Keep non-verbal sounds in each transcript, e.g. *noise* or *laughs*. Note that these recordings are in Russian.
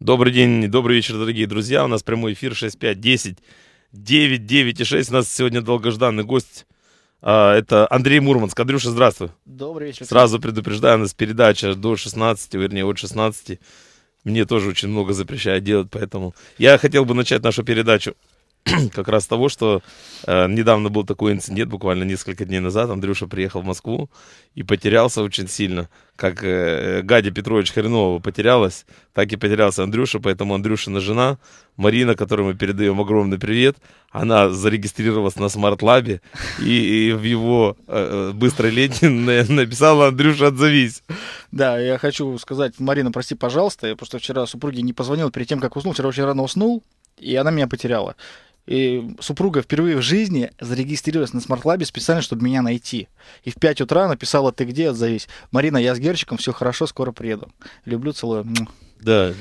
Добрый день, добрый вечер, дорогие друзья. У нас прямой эфир 10, 9, 9 и 6. У нас сегодня долгожданный гость. А, это Андрей Мурманск. Андрюша, здравствуй. Добрый вечер. Сразу предупреждаю, у нас передача до 16, вернее, от 16. Мне тоже очень много запрещают делать, поэтому я хотел бы начать нашу передачу *clears throat* как раз того, что э, недавно был такой инцидент, буквально несколько дней назад, Андрюша приехал в Москву и потерялся очень сильно. Как э, Гадя Петрович Хренова потерялась, так и потерялся Андрюша, поэтому Андрюшина жена, Марина, которой мы передаем огромный привет, она зарегистрировалась на смарт-лабе и, и в его э, э быстрой ленте *laughs* написала «Андрюша, отзовись». Да, я хочу сказать, Марина, прости, пожалуйста, я просто вчера супруге не позвонил перед тем, как уснул, вчера очень рано уснул, и она меня потеряла и супруга впервые в жизни зарегистрировалась на смарт-лабе специально, чтобы меня найти. И в 5 утра написала, ты где, отзовись. Марина, я с Герчиком, все хорошо, скоро приеду. Люблю, целую. Да,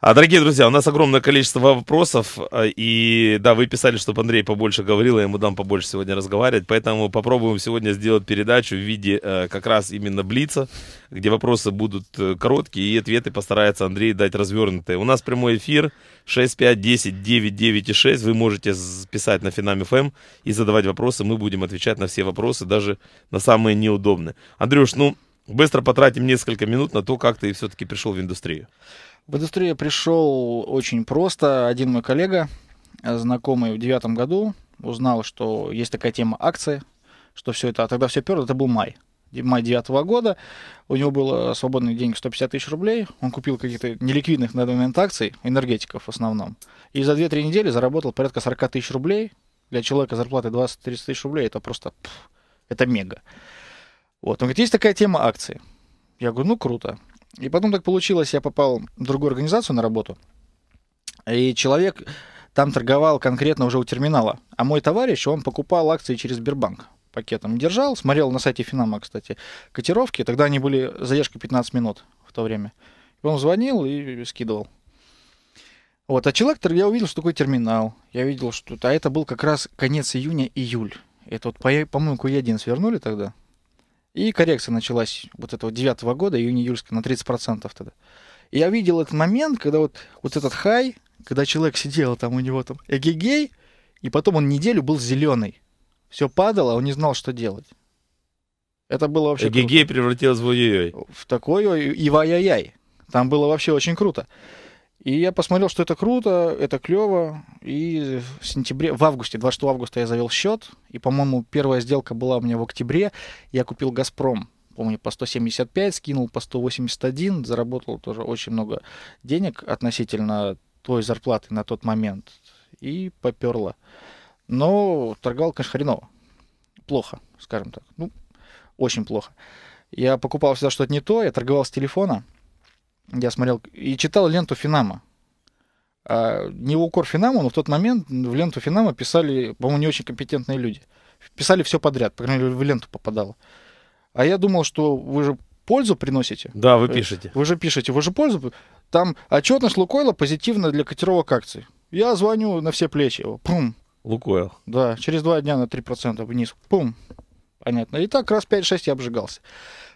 а, дорогие друзья, у нас огромное количество вопросов, а, и да, вы писали, чтобы Андрей побольше говорил, я ему дам побольше сегодня разговаривать, поэтому попробуем сегодня сделать передачу в виде э, как раз именно блица, где вопросы будут э, короткие, и ответы постарается Андрей дать развернутые. У нас прямой эфир 6510-996, вы можете писать на Финам ФМ эм и задавать вопросы, мы будем отвечать на все вопросы, даже на самые неудобные. Андрюш, ну, быстро потратим несколько минут на то, как ты все-таки пришел в индустрию. В индустрию пришел очень просто. Один мой коллега, э, знакомый в девятом году, узнал, что есть такая тема акции, что все это, а тогда все перло, это был май. Май девятого года, у него было свободные деньги 150 тысяч рублей, он купил каких-то неликвидных на данный момент акций, энергетиков в основном, и за 2-3 недели заработал порядка 40 тысяч рублей, для человека зарплаты 20-30 тысяч рублей, это просто, пфф, это мега. Вот, он говорит, есть такая тема акции. Я говорю, ну круто. И потом так получилось, я попал в другую организацию на работу, и человек там торговал конкретно уже у терминала. А мой товарищ, он покупал акции через Сбербанк пакетом. Держал, смотрел на сайте Финама, кстати, котировки. Тогда они были задержка 15 минут в то время. Он звонил и скидывал. Вот, а человек, я увидел, что такое терминал. Я видел, что... А это был как раз конец июня-июль. Это вот по, по-моему, Q1 свернули тогда. И коррекция началась вот этого девятого года, июня-июльска, на 30% тогда. И я видел этот момент, когда вот, вот этот хай, когда человек сидел там у него там эгегей, и потом он неделю был зеленый. Все падало, а он не знал, что делать. Это было вообще Эгегей круто. превратилось в ой-ой-ой. В такой ой и вай-яй-яй. Там было вообще очень круто. И я посмотрел, что это круто, это клево. И в сентябре, в августе, 26 августа я завел счет. И, по-моему, первая сделка была у меня в октябре. Я купил «Газпром», помню, по 175, скинул по 181, заработал тоже очень много денег относительно той зарплаты на тот момент. И поперло. Но торговал, конечно, хреново. Плохо, скажем так. Ну, очень плохо. Я покупал всегда что-то не то, я торговал с телефона – я смотрел и читал ленту Финама. А, не укор Финаму, но в тот момент в ленту Финама писали, по-моему, не очень компетентные люди. Писали все подряд, по крайней мере, в ленту попадало. А я думал, что вы же пользу приносите. Да, вы э, пишете. Вы же пишете, вы же пользу. Там отчетность Лукойла позитивна для котировок акций. Я звоню на все плечи его. Пум. Лукойл. Да, через два дня на 3% вниз. Пум. Понятно. И так раз 5-6 я обжигался.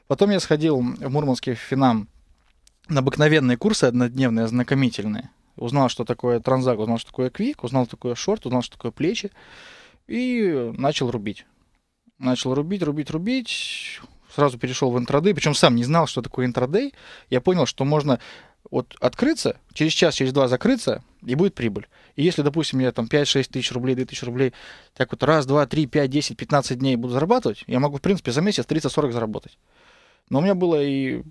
Потом я сходил в Мурманский финам на обыкновенные курсы однодневные, ознакомительные. Узнал, что такое транзак, узнал, что такое квик, узнал, что такое шорт, узнал, что такое плечи. И начал рубить. Начал рубить, рубить, рубить. Сразу перешел в интрадей. Причем сам не знал, что такое интрадей. Я понял, что можно вот открыться, через час, через два закрыться, и будет прибыль. И если, допустим, я там 5-6 тысяч рублей, 2 тысячи рублей, так вот раз, два, три, пять, десять, пятнадцать дней буду зарабатывать, я могу, в принципе, за месяц 30-40 заработать. Но у меня было и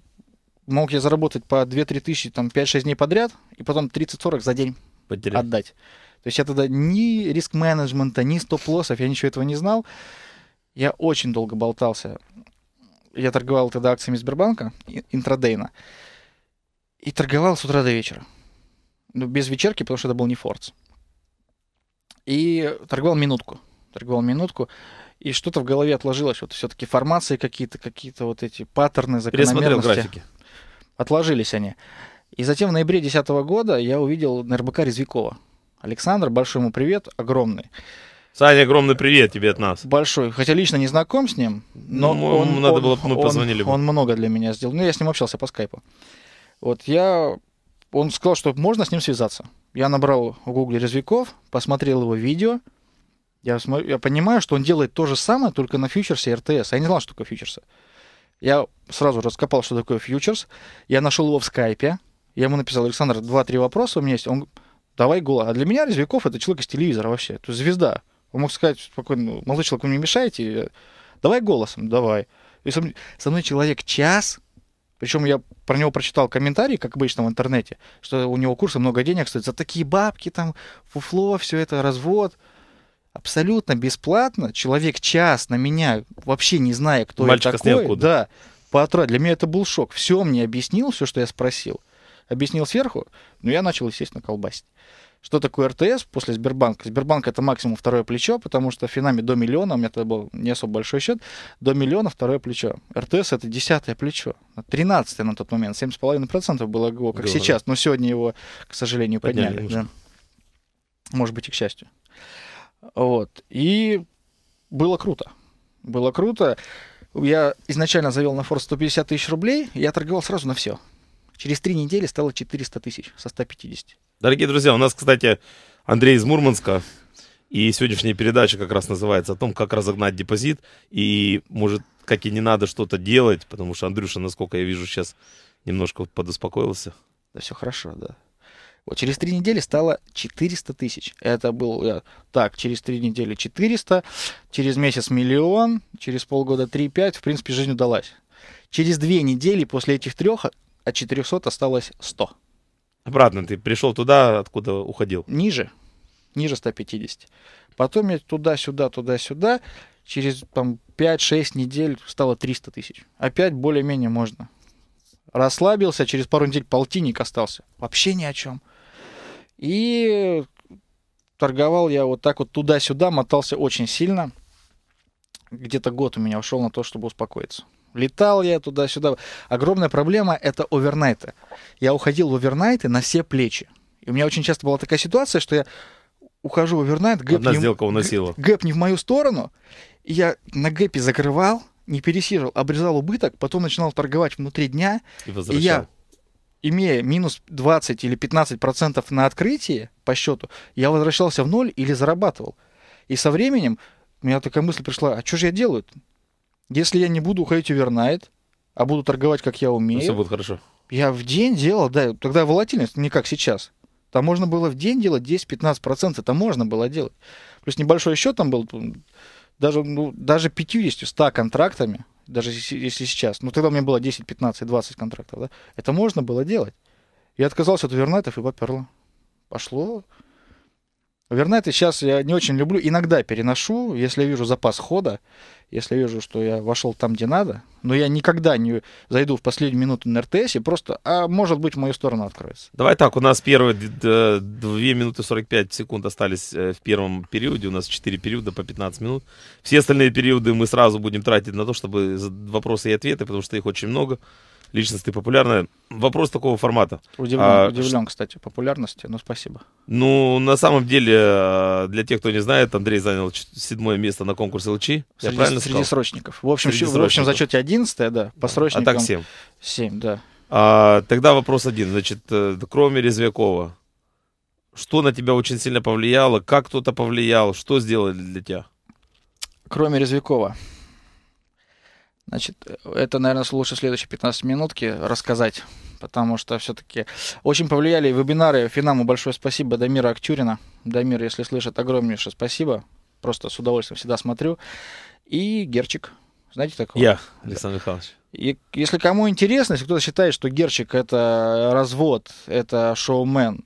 мог я заработать по 2-3 тысячи, там, 5-6 дней подряд, и потом 30-40 за день Потерять. отдать. То есть я тогда ни риск-менеджмента, ни стоп-лоссов, я ничего этого не знал. Я очень долго болтался. Я торговал тогда акциями Сбербанка, интрадейно, и торговал с утра до вечера. Ну, без вечерки, потому что это был не форс. И торговал минутку. Торговал минутку и что-то в голове отложилось. Вот все-таки формации какие-то, какие-то вот эти паттерны, закономерности. Пересмотрел графики. Отложились они. И затем в ноябре 2010 года я увидел на РБК Резвикова. Александр, большой ему привет, огромный. Саня, огромный привет тебе от нас. Большой. Хотя лично не знаком с ним, но ну, он, надо он, было, мы позвонили он, бы. он много для меня сделал. Ну, я с ним общался по скайпу. Вот я... Он сказал, что можно с ним связаться. Я набрал в гугле Резвиков, посмотрел его видео. Я, я понимаю, что он делает то же самое, только на фьючерсе РТС. я не знал, что такое фьючерсы. Я сразу раскопал, что такое фьючерс. Я нашел его в скайпе. Я ему написал, Александр, два-три вопроса у меня есть. Он, давай голос. А для меня Резвиков это человек из телевизора вообще. Это звезда. Он мог сказать спокойно, «Ну, молодой человек, вы мне мешаете. Давай голосом, давай. И со, мной, со мной человек час, причем я про него прочитал комментарии, как обычно в интернете, что у него курса много денег стоит за такие бабки, там, фуфло, все это, развод абсолютно бесплатно человек час на меня, вообще не зная, кто Мальчика я такой, да, потратил. Для меня это был шок. Все мне объяснил, все, что я спросил. Объяснил сверху, но я начал, естественно, колбасить. Что такое РТС после Сбербанка? Сбербанк это максимум второе плечо, потому что в Финаме до миллиона, у меня это был не особо большой счет, до миллиона второе плечо. РТС это десятое плечо, тринадцатое на тот момент, 7,5% было его, как да, сейчас, да. но сегодня его, к сожалению, подняли. подняли ну да. Может быть и к счастью. Вот. И было круто. Было круто. Я изначально завел на форс 150 тысяч рублей, я торговал сразу на все. Через три недели стало 400 тысяч со 150. Дорогие друзья, у нас, кстати, Андрей из Мурманска. И сегодняшняя передача как раз называется о том, как разогнать депозит. И, может, как и не надо что-то делать, потому что Андрюша, насколько я вижу, сейчас немножко подуспокоился. Да все хорошо, да. Вот через три недели стало 400 тысяч. Это был, я, э, так, через три недели 400, через месяц миллион, через полгода 3-5, в принципе, жизнь удалась. Через две недели после этих трех от 400 осталось 100. Обратно ты пришел туда, откуда уходил? Ниже, ниже 150. Потом я туда-сюда, туда-сюда, через там 5-6 недель стало 300 тысяч. Опять более-менее можно расслабился, а через пару недель полтинник остался. Вообще ни о чем. И торговал я вот так вот туда-сюда, мотался очень сильно. Где-то год у меня ушел на то, чтобы успокоиться. Летал я туда-сюда. Огромная проблема — это овернайты. Я уходил в овернайты на все плечи. И у меня очень часто была такая ситуация, что я ухожу в овернайт, гэп, Одна не, сделка уносила. гэп не в мою сторону, и я на гэпе закрывал, не пересиживал, обрезал убыток, потом начинал торговать внутри дня, и, и я имея минус 20 или 15% на открытии по счету, я возвращался в ноль или зарабатывал. И со временем у меня такая мысль пришла, а что же я делаю -то? Если я не буду уходить овернайт, а буду торговать, как я ну, умею... Все будет хорошо. Я в день делал, да, тогда волатильность не как сейчас. Там можно было в день делать 10-15%, это можно было делать. Плюс небольшой счет там был, даже, ну, даже 50-100 контрактами даже если сейчас, но ну, тогда у меня было 10, 15, 20 контрактов, да, это можно было делать. Я отказался от Вернайтов и поперло. Пошло. Овернайты сейчас я не очень люблю, иногда переношу, если я вижу запас хода, если я вижу, что я вошел там, где надо, но я никогда не зайду в последнюю минуту на РТС и просто, а может быть, в мою сторону откроется. Давай так, у нас первые 2 минуты 45 секунд остались э, в первом периоде, у нас 4 периода по 15 минут. Все остальные периоды мы сразу будем тратить на то, чтобы вопросы и ответы, потому что их очень много личность популярная. Вопрос такого формата. Удивлен, а, удивлен кстати, популярности, но спасибо. Ну, на самом деле, а, для тех, кто не знает, Андрей занял седьмое место на конкурсе ЛЧ. Среди, я правильно среди сказал? срочников. В общем, среди в, в общем зачете 11 да, по а, а срочникам. А так 7. 7, да. А, тогда вопрос один. Значит, э, кроме Резвякова, что на тебя очень сильно повлияло? Как кто-то повлиял? Что сделали для тебя? Кроме Резвякова. Значит, это, наверное, лучше следующие 15 минутки рассказать, потому что все-таки очень повлияли вебинары. Финаму большое спасибо Дамира Акчурина, Дамир, если слышит, огромнейшее спасибо. Просто с удовольствием всегда смотрю. И Герчик. Знаете такого? Я, Александр Михайлович. И если кому интересно, если кто-то считает, что Герчик это развод, это шоумен,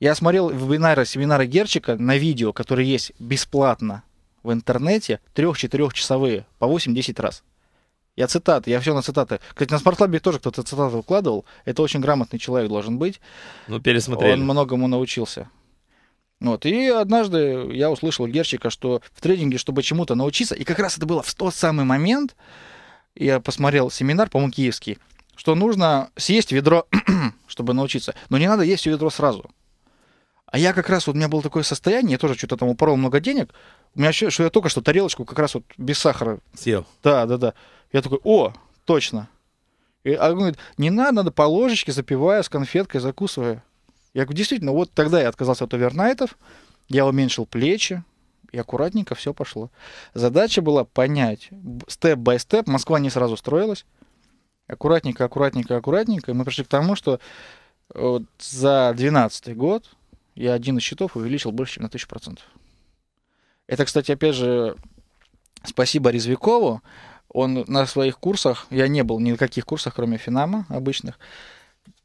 я смотрел вебинары, семинары Герчика на видео, которые есть бесплатно в интернете, трех-четырехчасовые по 8-10 раз. Я цитаты, я все на цитаты. Кстати, на Смартлабе тоже кто-то цитаты выкладывал. Это очень грамотный человек должен быть. Ну, пересмотрели. Он многому научился. Вот. И однажды я услышал Герчика, что в трейдинге, чтобы чему-то научиться, и как раз это было в тот самый момент, я посмотрел семинар, по-моему, киевский, что нужно съесть ведро, *clears throat* чтобы научиться. Но не надо есть ведро сразу. А я как раз, вот у меня было такое состояние, я тоже что-то там упорол много денег, у меня ощущение, что я только что тарелочку как раз вот без сахара... Съел. Да, да, да. Я такой, о, точно. И он говорит, не надо, надо по ложечке, запивая с конфеткой, закусывая. Я говорю, действительно, вот тогда я отказался от овернайтов, я уменьшил плечи, и аккуратненько все пошло. Задача была понять, степ-бай-степ, Москва не сразу строилась, аккуратненько, аккуратненько, аккуратненько, и мы пришли к тому, что э, вот за 2012 год я один из счетов увеличил больше, чем на 1000%. Это, кстати, опять же, спасибо Резвикову, он на своих курсах, я не был ни на каких курсах, кроме Финама обычных,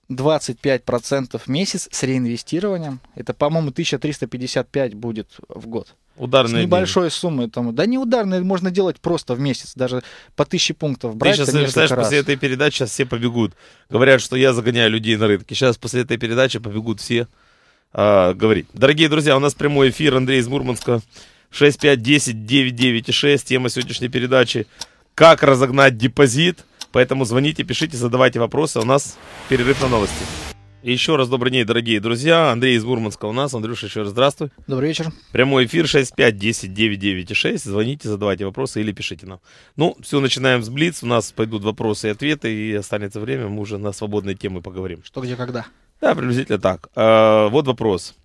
25% в месяц с реинвестированием. Это, по-моему, 1355 будет в год. Ударные с небольшой деньги. суммы. Там, да не ударные, можно делать просто в месяц, даже по 1000 пунктов брать. Ты сейчас, представляешь, после этой передачи сейчас все побегут. Говорят, что я загоняю людей на рынке. Сейчас после этой передачи побегут все а, говорить. Дорогие друзья, у нас прямой эфир. Андрей из Мурманска. 6510996. Тема сегодняшней передачи как разогнать депозит. Поэтому звоните, пишите, задавайте вопросы. У нас перерыв на новости. И еще раз добрый день, дорогие друзья. Андрей из Бурманска у нас. Андрюша, еще раз здравствуй. Добрый вечер. Прямой эфир 65 10 996. 6. Звоните, задавайте вопросы или пишите нам. Ну, все, начинаем с Блиц. У нас пойдут вопросы и ответы, и останется время. Мы уже на свободные темы поговорим. Что, где, когда. Да, приблизительно так. А, вот вопрос.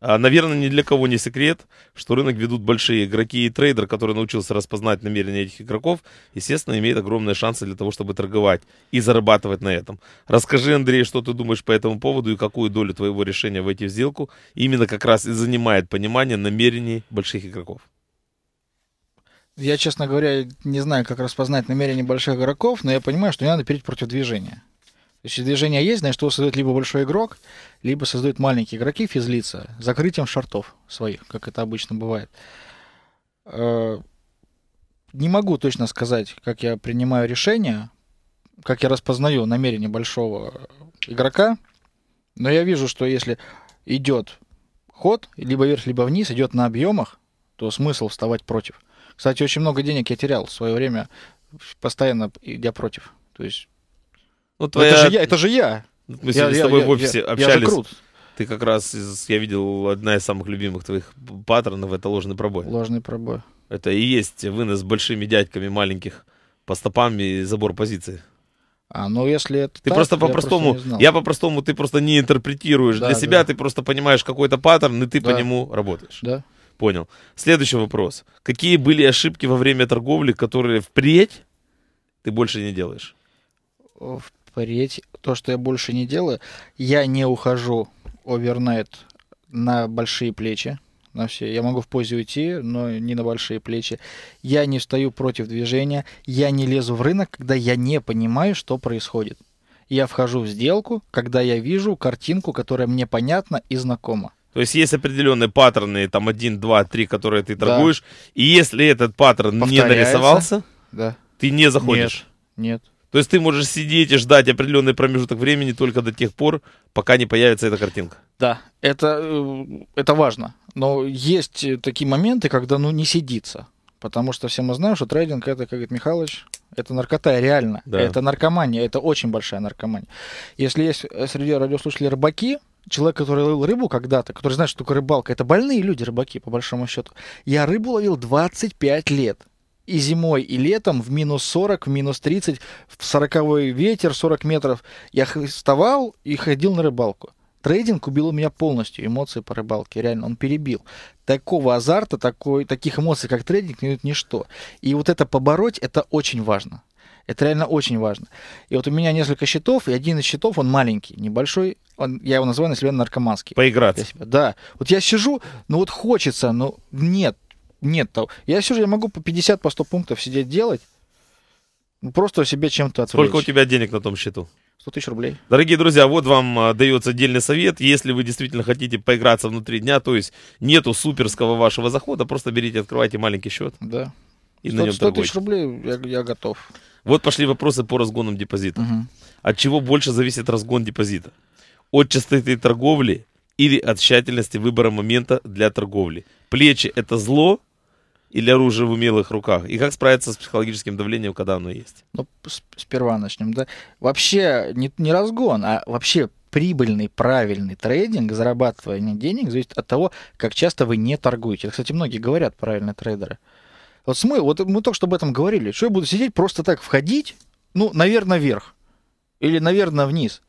А, наверное, ни для кого не секрет, что рынок ведут большие игроки и трейдер, который научился распознать намерения этих игроков, естественно, имеет огромные шансы для того, чтобы торговать и зарабатывать на этом. Расскажи, Андрей, что ты думаешь по этому поводу и какую долю твоего решения в в сделку именно как раз и занимает понимание намерений больших игроков. Я, честно говоря, не знаю, как распознать намерения больших игроков, но я понимаю, что не надо перейти против движения. Значит, движение есть, значит, его создает либо большой игрок, либо создают маленькие игроки физлица закрытием шортов своих, как это обычно бывает. Э, не могу точно сказать, как я принимаю решение, как я распознаю намерение большого игрока, но я вижу, что если идет ход, либо вверх, либо вниз, идет на объемах, то смысл вставать против. Кстати, очень много денег я терял в свое время, постоянно идя против. То есть ну, твоя... это, же я, это же я. Мы я, с тобой я, в офисе я, общались. Я же крут. Ты как раз, из, я видел, одна из самых любимых твоих паттернов — это ложный пробой. Ложный пробой. Это и есть вынос с большими дядьками маленьких по стопам и забор позиции. А, ну если это Ты так, просто по-простому, я, по-простому, ты просто не интерпретируешь. Да, Для себя да. ты просто понимаешь какой-то паттерн, и ты да. по нему работаешь. Да. Понял. Следующий вопрос. Какие были ошибки во время торговли, которые впредь ты больше не делаешь? творить то, что я больше не делаю. Я не ухожу овернайт на большие плечи. На все. Я могу в позе уйти, но не на большие плечи. Я не встаю против движения. Я не лезу в рынок, когда я не понимаю, что происходит. Я вхожу в сделку, когда я вижу картинку, которая мне понятна и знакома. То есть есть определенные паттерны, там один, два, три, которые ты торгуешь. Да. И если этот паттерн не нарисовался, да. ты не заходишь. Нет. нет. То есть ты можешь сидеть и ждать определенный промежуток времени только до тех пор, пока не появится эта картинка. Да, это, э, это важно. Но есть э, такие моменты, когда ну не сидится. Потому что все мы знаем, что трейдинг это, как говорит Михалыч, это наркота, реально. Да. Это наркомания, это очень большая наркомания. Если есть э, среди радиослушателей рыбаки, человек, который ловил рыбу когда-то, который знает, что такое рыбалка, это больные люди, рыбаки, по большому счету. Я рыбу ловил 25 лет и зимой, и летом в минус 40, в минус 30, в 40 ветер, 40 метров. Я вставал и ходил на рыбалку. Трейдинг убил у меня полностью эмоции по рыбалке, реально, он перебил. Такого азарта, такой, таких эмоций, как трейдинг, нет ничто. И вот это побороть, это очень важно. Это реально очень важно. И вот у меня несколько счетов, и один из счетов, он маленький, небольшой, он, я его называю на себя наркоманский. Поиграться. Себя. Да. Вот я сижу, ну вот хочется, но нет, нет того. Я все же я могу по 50, по 100 пунктов сидеть делать, просто себе чем-то отвлечь. Сколько у тебя денег на том счету? 100 тысяч рублей. Дорогие друзья, вот вам а, дается отдельный совет. Если вы действительно хотите поиграться внутри дня, то есть нету суперского вашего захода, просто берите, открывайте маленький счет. Да. И 100, на нем 100 торгуйте. тысяч рублей я, я готов. Вот пошли вопросы по разгонам депозита. Угу. От чего больше зависит разгон депозита? От частоты торговли или от тщательности выбора момента для торговли? Плечи – это зло, или оружие в умелых руках? И как справиться с психологическим давлением, когда оно есть? Ну, сперва начнем, да. Вообще не, не разгон, а вообще прибыльный, правильный трейдинг, зарабатывание денег зависит от того, как часто вы не торгуете. Кстати, многие говорят правильные трейдеры. Вот, смы, вот мы только что об этом говорили. Что я буду сидеть, просто так входить, ну, наверное, вверх. Или, наверное, вниз.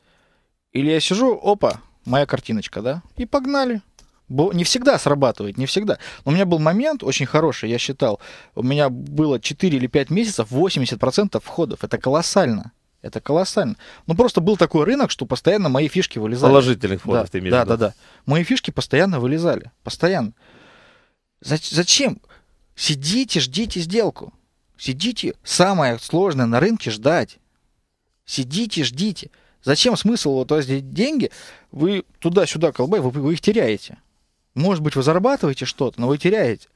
Или я сижу, опа, моя картиночка, да? И погнали не всегда срабатывает, не всегда. Но у меня был момент очень хороший, я считал, у меня было 4 или 5 месяцев 80% входов. Это колоссально. Это колоссально. Ну, просто был такой рынок, что постоянно мои фишки вылезали. Положительных входов да, ты имеешь да, в виду? Да, да, Мои фишки постоянно вылезали. Постоянно. Зачем? Сидите, ждите сделку. Сидите. Самое сложное на рынке ждать. Сидите, ждите. Зачем смысл вот эти деньги? Вы туда-сюда колбай, вы, вы их теряете. Может быть, вы зарабатываете что-то, но вы теряете.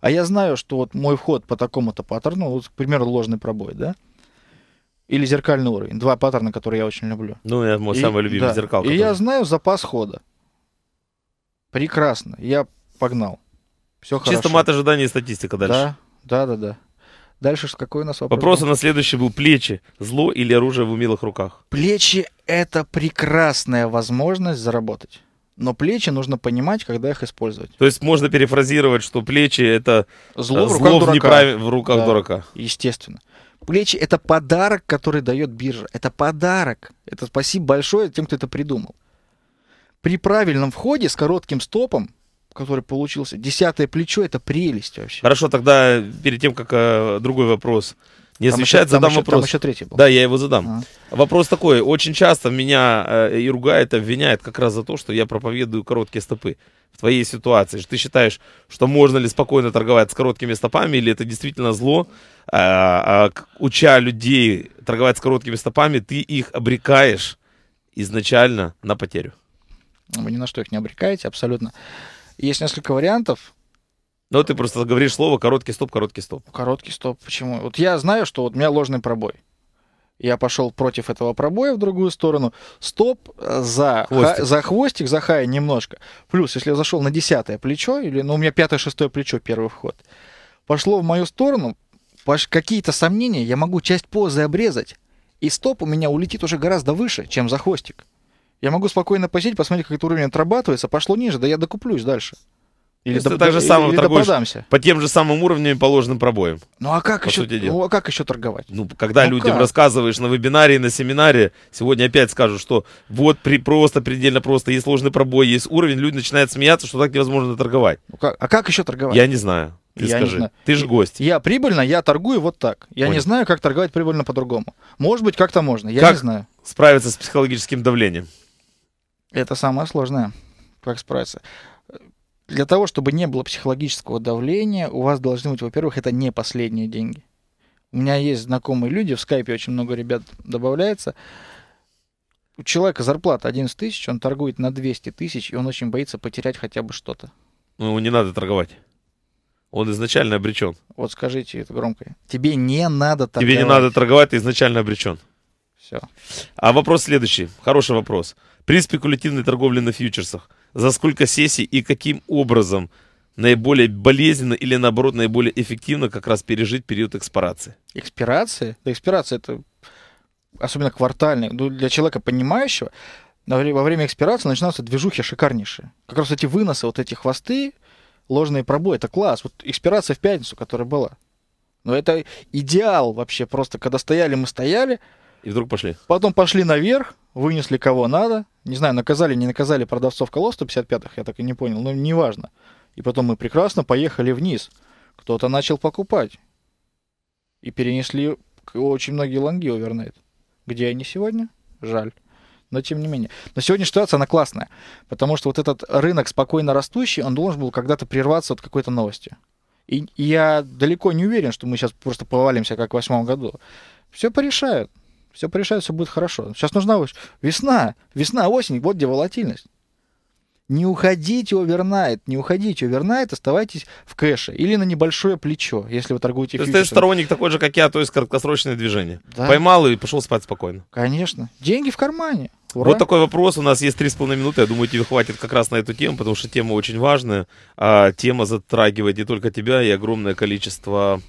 А я знаю, что вот мой вход по такому-то паттерну, вот, к примеру, ложный пробой, да? Или зеркальный уровень. Два паттерна, которые я очень люблю. Ну, я мой и, самый любимый да. зеркал. Который... И я знаю запас хода. Прекрасно. Я погнал. Все хорошо. Чисто мат ожидания и статистика дальше. Да, да, да, да. Дальше какой у нас вопрос? Вопрос на следующий был плечи. Зло или оружие в умелых руках? Плечи — это прекрасная возможность заработать но плечи нужно понимать, когда их использовать. То есть можно перефразировать, что плечи это э, зло, в руках, зло в в руках да, дурака. Естественно. Плечи это подарок, который дает биржа. Это подарок. Это спасибо большое тем, кто это придумал. При правильном входе с коротким стопом который получился. Десятое плечо это прелесть вообще. Хорошо, тогда перед тем, как э, другой вопрос. Не там еще, задам там вопрос. Еще, там еще третий был. Да, я его задам. А. Вопрос такой. Очень часто меня э, и ругает, обвиняет как раз за то, что я проповедую короткие стопы. В твоей ситуации. Ты считаешь, что можно ли спокойно торговать с короткими стопами, или это действительно зло? А, а, уча людей торговать с короткими стопами, ты их обрекаешь изначально на потерю. Вы ни на что их не обрекаете, абсолютно. Есть несколько вариантов. Но ты просто говоришь слово короткий стоп, короткий стоп. Короткий стоп. Почему? Вот я знаю, что вот у меня ложный пробой. Я пошел против этого пробоя в другую сторону. Стоп э, за хвостик, ха, за, хвостик за хай немножко. Плюс, если я зашел на десятое плечо, или ну, у меня пятое-шестое плечо, первый вход, пошло в мою сторону, какие-то сомнения, я могу часть позы обрезать, и стоп у меня улетит уже гораздо выше, чем за хвостик. Я могу спокойно посидеть, посмотреть, как этот уровень отрабатывается, пошло ниже, да я докуплюсь дальше. Или до, так же самое или по тем же самым уровням положенным пробоем. Ну а как, еще, ну, а как еще торговать? Ну, когда ну, людям как? рассказываешь на вебинаре, и на семинаре, сегодня опять скажу, что вот при, просто, предельно просто, есть сложный пробой, есть уровень, люди начинают смеяться, что так невозможно торговать. Ну, как, а как еще торговать? Я не знаю. Ты я скажи, знаю. ты же гость. Я прибыльно, я торгую вот так. Я Понял. не знаю, как торговать прибыльно по-другому. Может быть, как-то можно, я как не знаю. справиться с психологическим давлением? Это самое сложное, как справиться. Для того, чтобы не было психологического давления, у вас должны быть, во-первых, это не последние деньги. У меня есть знакомые люди, в скайпе очень много ребят добавляется. У человека зарплата 11 тысяч, он торгует на 200 тысяч, и он очень боится потерять хотя бы что-то. Ну, не надо торговать. Он изначально обречен. Вот скажите это громко. Тебе не надо торговать. Тебе не надо торговать, ты изначально обречен. Все. А вопрос следующий. Хороший вопрос. При спекулятивной торговле на фьючерсах за сколько сессий и каким образом наиболее болезненно или, наоборот, наиболее эффективно как раз пережить период экспирации? Экспирация? Да, экспирация – это особенно квартальный, ну, для человека понимающего, во время экспирации начинаются движухи шикарнейшие. Как раз эти выносы, вот эти хвосты, ложные пробои, это класс. Вот экспирация в пятницу, которая была. Но это идеал вообще просто, когда стояли, мы стояли – и вдруг пошли. Потом пошли наверх, вынесли кого надо. Не знаю, наказали, не наказали продавцов колос 155-х, я так и не понял, но неважно. И потом мы прекрасно поехали вниз. Кто-то начал покупать. И перенесли очень многие лонги овернайт. Где они сегодня? Жаль. Но тем не менее. Но сегодня ситуация, она классная. Потому что вот этот рынок спокойно растущий, он должен был когда-то прерваться от какой-то новости. И, и я далеко не уверен, что мы сейчас просто повалимся, как в восьмом году. Все порешают все порешает, все будет хорошо. Сейчас нужна весна, весна, осень, вот где волатильность. Не уходите овернайт, не уходите овернайт, оставайтесь в кэше или на небольшое плечо, если вы торгуете То есть ты сторонник такой же, как я, то есть краткосрочное движение. Да. Поймал и пошел спать спокойно. Конечно. Деньги в кармане. Ура. Вот такой вопрос. У нас есть 3,5 минуты. Я думаю, тебе хватит как раз на эту тему, потому что тема очень важная. А тема затрагивает не только тебя и огромное количество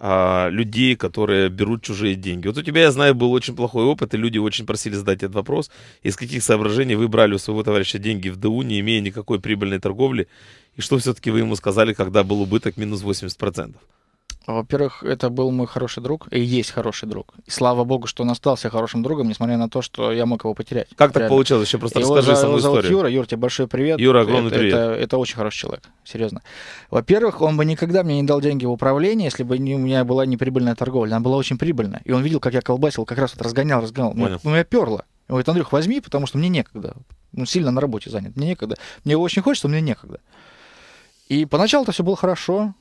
а, людей, которые берут чужие деньги. Вот у тебя, я знаю, был очень плохой опыт, и люди очень просили задать этот вопрос. Из каких соображений вы брали у своего товарища деньги в ДУ, не имея никакой прибыльной торговли? И что все-таки вы ему сказали, когда был убыток минус 80%? А, во-первых, это был мой хороший друг, и есть хороший друг. И слава богу, что он остался хорошим другом, несмотря на то, что я мог его потерять. Как реально. так получилось? Еще просто его расскажи за, саму его историю. Зовут Юра, Юр, тебе большой привет. Юра, огромный это, привет. Это, это очень хороший человек, серьезно. Во-первых, он бы никогда мне не дал деньги в управление, если бы не, у меня была неприбыльная торговля. Она была очень прибыльная. И он видел, как я колбасил, как раз вот разгонял, разгонял. Понял. Меня, меня перло. Он говорит, Андрюх, возьми, потому что мне некогда. Ну, сильно на работе занят. Мне некогда. Мне очень хочется, но мне некогда. И поначалу то все было хорошо.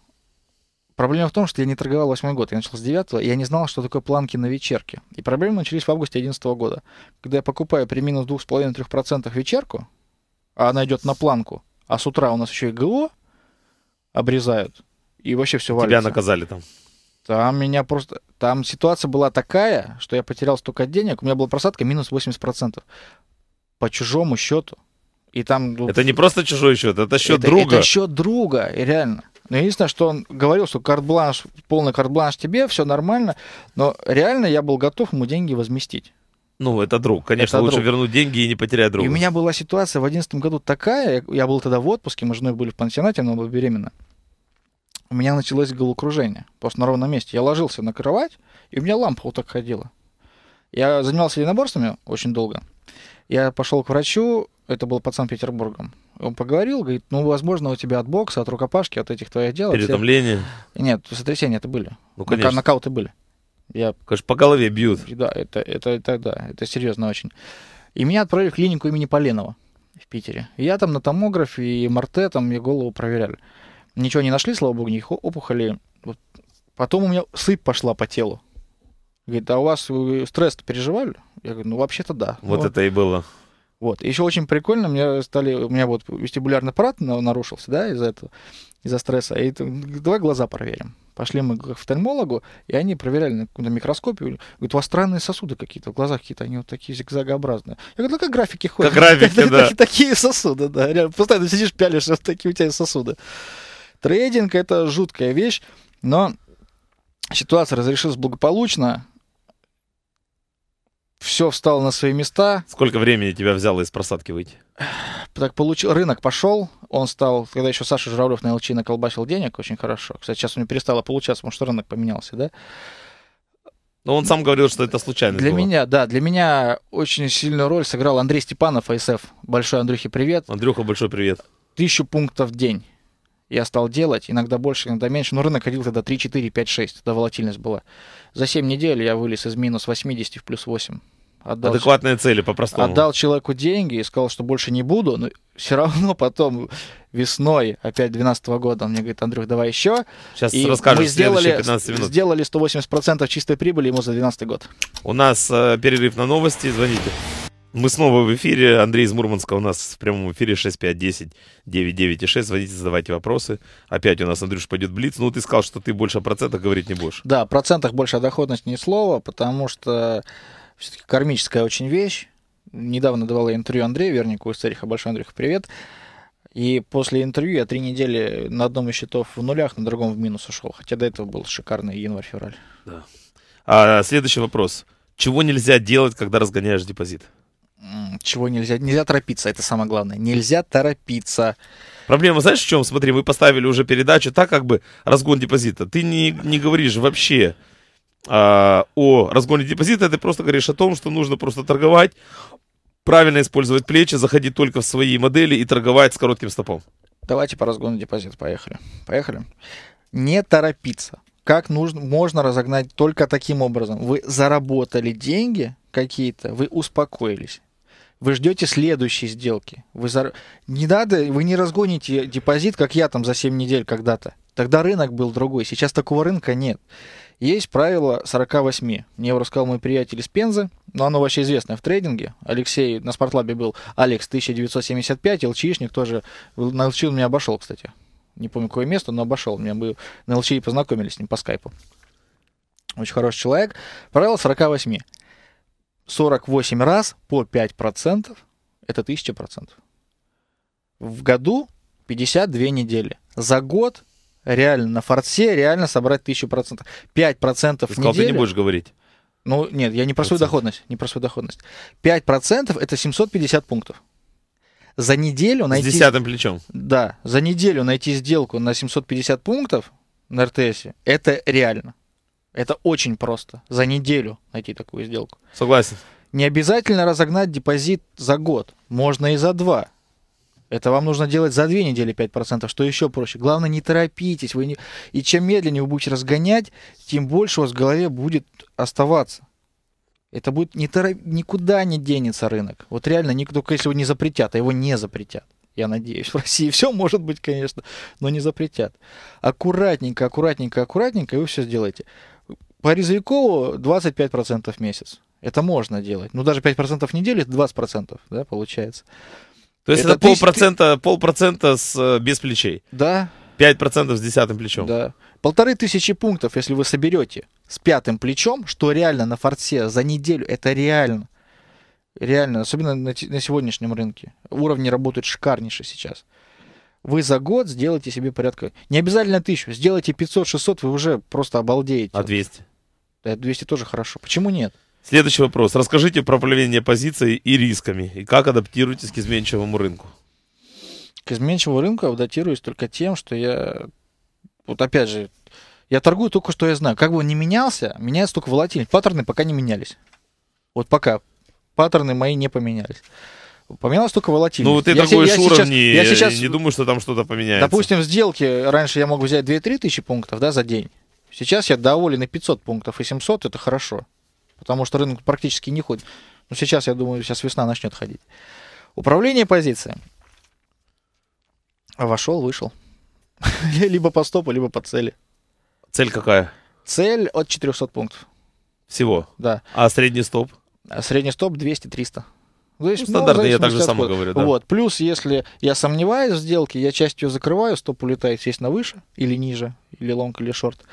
Проблема в том, что я не торговал восьмой год, я начал с девятого, и я не знал, что такое планки на вечерке. И проблемы начались в августе 11 года. Когда я покупаю при минус 2,5-3% вечерку, а она идет на планку, а с утра у нас еще и ГО обрезают, и вообще все валится. Тебя наказали там. Там меня просто... Там ситуация была такая, что я потерял столько денег, у меня была просадка минус 80%. По чужому счету. И там... Ну, это не просто чужой счет, это счет это, друга. Это счет друга, реально. Но единственное, что он говорил, что карт-бланш, полный карт-бланш тебе, все нормально, но реально я был готов ему деньги возместить. Ну, это друг. Конечно, это лучше друг. вернуть деньги и не потерять друга. И у меня была ситуация в 2011 году такая, я был тогда в отпуске, мы с женой были в пансионате, она была беременна. У меня началось головокружение, просто на ровном месте. Я ложился на кровать, и у меня лампа вот так ходила. Я занимался единоборствами очень долго. Я пошел к врачу, это был под Санкт-Петербургом. Он поговорил, говорит, ну, возможно, у тебя от бокса, от рукопашки, от этих твоих дел. Перетомление? Всех... Нет, сотрясения это были. Ну, конечно. Нокауты были. Я... Конечно, по голове бьют. Да, это, это, это, да, это серьезно очень. И меня отправили в клинику имени Поленова в Питере. я там на томографе и МРТ, там мне голову проверяли. Ничего не нашли, слава богу, никаких опухолей. Вот. Потом у меня сыпь пошла по телу. Говорит, а у вас стресс переживали? Я говорю, ну вообще-то да. Вот ну, это и было. Вот. Еще очень прикольно, мне стали, у меня вот вестибулярный аппарат нарушился, да, из-за этого, из-за стресса. И давай глаза проверим. Пошли мы к офтальмологу, и они проверяли на каком-то микроскопе. Говорят, у вас странные сосуды какие-то, в глазах какие-то, они вот такие зигзагообразные. Я говорю, ну как графики ходят. Как графики, да. *laughs* Такие сосуды, да. Реально, постоянно сидишь, пялишься, вот такие у тебя сосуды. Трейдинг — это жуткая вещь, но ситуация разрешилась благополучно все встало на свои места. Сколько времени тебя взяло из просадки выйти? Так получил, рынок пошел, он стал, когда еще Саша Журавлев на ЛЧ наколбасил денег очень хорошо. Кстати, сейчас у него перестало получаться, потому что рынок поменялся, да? Но ну, он сам говорил, что это случайно. Для было. меня, да, для меня очень сильную роль сыграл Андрей Степанов, АСФ. Большой Андрюхе привет. Андрюха, большой привет. Тысячу пунктов в день я стал делать, иногда больше, иногда меньше, но рынок ходил тогда 3, 4, 5, 6, тогда волатильность была. За 7 недель я вылез из минус 80 в плюс 8. Отдал, Адекватные цели по-простому. Отдал человеку деньги и сказал, что больше не буду, но все равно потом весной, опять 2012 года, он мне говорит, Андрюх, давай еще. Сейчас и расскажешь мы сделали, 15 минут. сделали 180% чистой прибыли ему за 2012 год. У нас э, перерыв на новости, звоните. Мы снова в эфире. Андрей из Мурманска у нас в прямом эфире 6510 996. Звоните, задавайте вопросы. Опять у нас, Андрюш, пойдет блиц. Ну, ты сказал, что ты больше о процентах говорить не будешь. Да, о процентах больше о доходности ни слова, потому что все-таки кармическая очень вещь. Недавно давала интервью Андрею Вернику из Цариха. Большой Андрюха, привет. И после интервью я три недели на одном из счетов в нулях, на другом в минус ушел. Хотя до этого был шикарный январь-февраль. Да. А, следующий вопрос. Чего нельзя делать, когда разгоняешь депозит? чего нельзя. Нельзя торопиться, это самое главное. Нельзя торопиться. Проблема, знаешь, в чем? Смотри, вы поставили уже передачу так, как бы разгон депозита. Ты не, не говоришь вообще а, о разгоне депозита, ты просто говоришь о том, что нужно просто торговать, правильно использовать плечи, заходить только в свои модели и торговать с коротким стопом. Давайте по разгону депозита. Поехали. Поехали. Не торопиться. Как нужно, можно разогнать только таким образом. Вы заработали деньги какие-то, вы успокоились вы ждете следующей сделки. Вы зар... Не надо, вы не разгоните депозит, как я там за 7 недель когда-то. Тогда рынок был другой, сейчас такого рынка нет. Есть правило 48. Мне его рассказал мой приятель из Пензы, но оно вообще известное в трейдинге. Алексей на спортлабе был Алекс 1975, ЛЧИшник тоже. На ЛЧИ он меня обошел, кстати. Не помню, какое место, но обошел. Меня мы на ЛЧИ познакомились с ним по скайпу. Очень хороший человек. Правило 48. 48 раз по 5% это 1000%. В году 52 недели. За год реально на форсе реально собрать 1000%. 5% Ты сказал, неделю, ты не будешь говорить. Ну, нет, я не про свою доходность, не про свою доходность. 5% это 750 пунктов. За неделю найти... С десятым плечом. Да, за неделю найти сделку на 750 пунктов на РТС, это реально. Это очень просто. За неделю найти такую сделку. Согласен. Не обязательно разогнать депозит за год. Можно и за два. Это вам нужно делать за две недели 5%, что еще проще. Главное, не торопитесь. Вы не... И чем медленнее вы будете разгонять, тем больше у вас в голове будет оставаться. Это будет не тороп... никуда не денется рынок. Вот реально, ник... если его не запретят, а его не запретят. Я надеюсь, в России все может быть, конечно, но не запретят. Аккуратненько, аккуратненько, аккуратненько, и вы все сделаете. По Резовикову 25% в месяц. Это можно делать. Ну, даже 5% в неделю, это 20%, да, получается. То есть это, это полпроцента, ты... полпроцента с, э, без плечей. Да. 5% с десятым плечом. Да. Полторы тысячи пунктов, если вы соберете с пятым плечом, что реально на форсе за неделю, это реально. Реально, особенно на, на сегодняшнем рынке. Уровни работают шикарнейше сейчас. Вы за год сделаете себе порядка... Не обязательно тысячу, сделайте 500-600, вы уже просто обалдеете. А 200? 200 тоже хорошо. Почему нет? Следующий вопрос. Расскажите про управление позицией и рисками, и как адаптируетесь к изменчивому рынку? К изменчивому рынку адаптируюсь только тем, что я, вот опять же, я торгую только, что я знаю. Как бы он ни менялся, меняется только волатильность. Паттерны пока не менялись. Вот пока паттерны мои не поменялись. Поменялось только волатильность. Ну, ты я такой я уровни, сейчас, я сейчас, не думаю, что там что-то поменяется. Допустим, сделки раньше я мог взять 2-3 тысячи пунктов да, за день. Сейчас я доволен и 500 пунктов, и 700 это хорошо, потому что рынок практически не ходит. Но сейчас, я думаю, сейчас весна начнет ходить. Управление позиции. Вошел, вышел. *laughs* либо по стопу, либо по цели. Цель какая? Цель от 400 пунктов. Всего? Да. А средний стоп? средний стоп 200-300. ну, ну стандартно, ну, я так же само говорю, да. Вот. Плюс, если я сомневаюсь в сделке, я часть ее закрываю, стоп улетает, есть на выше или ниже, или лонг, или шорт.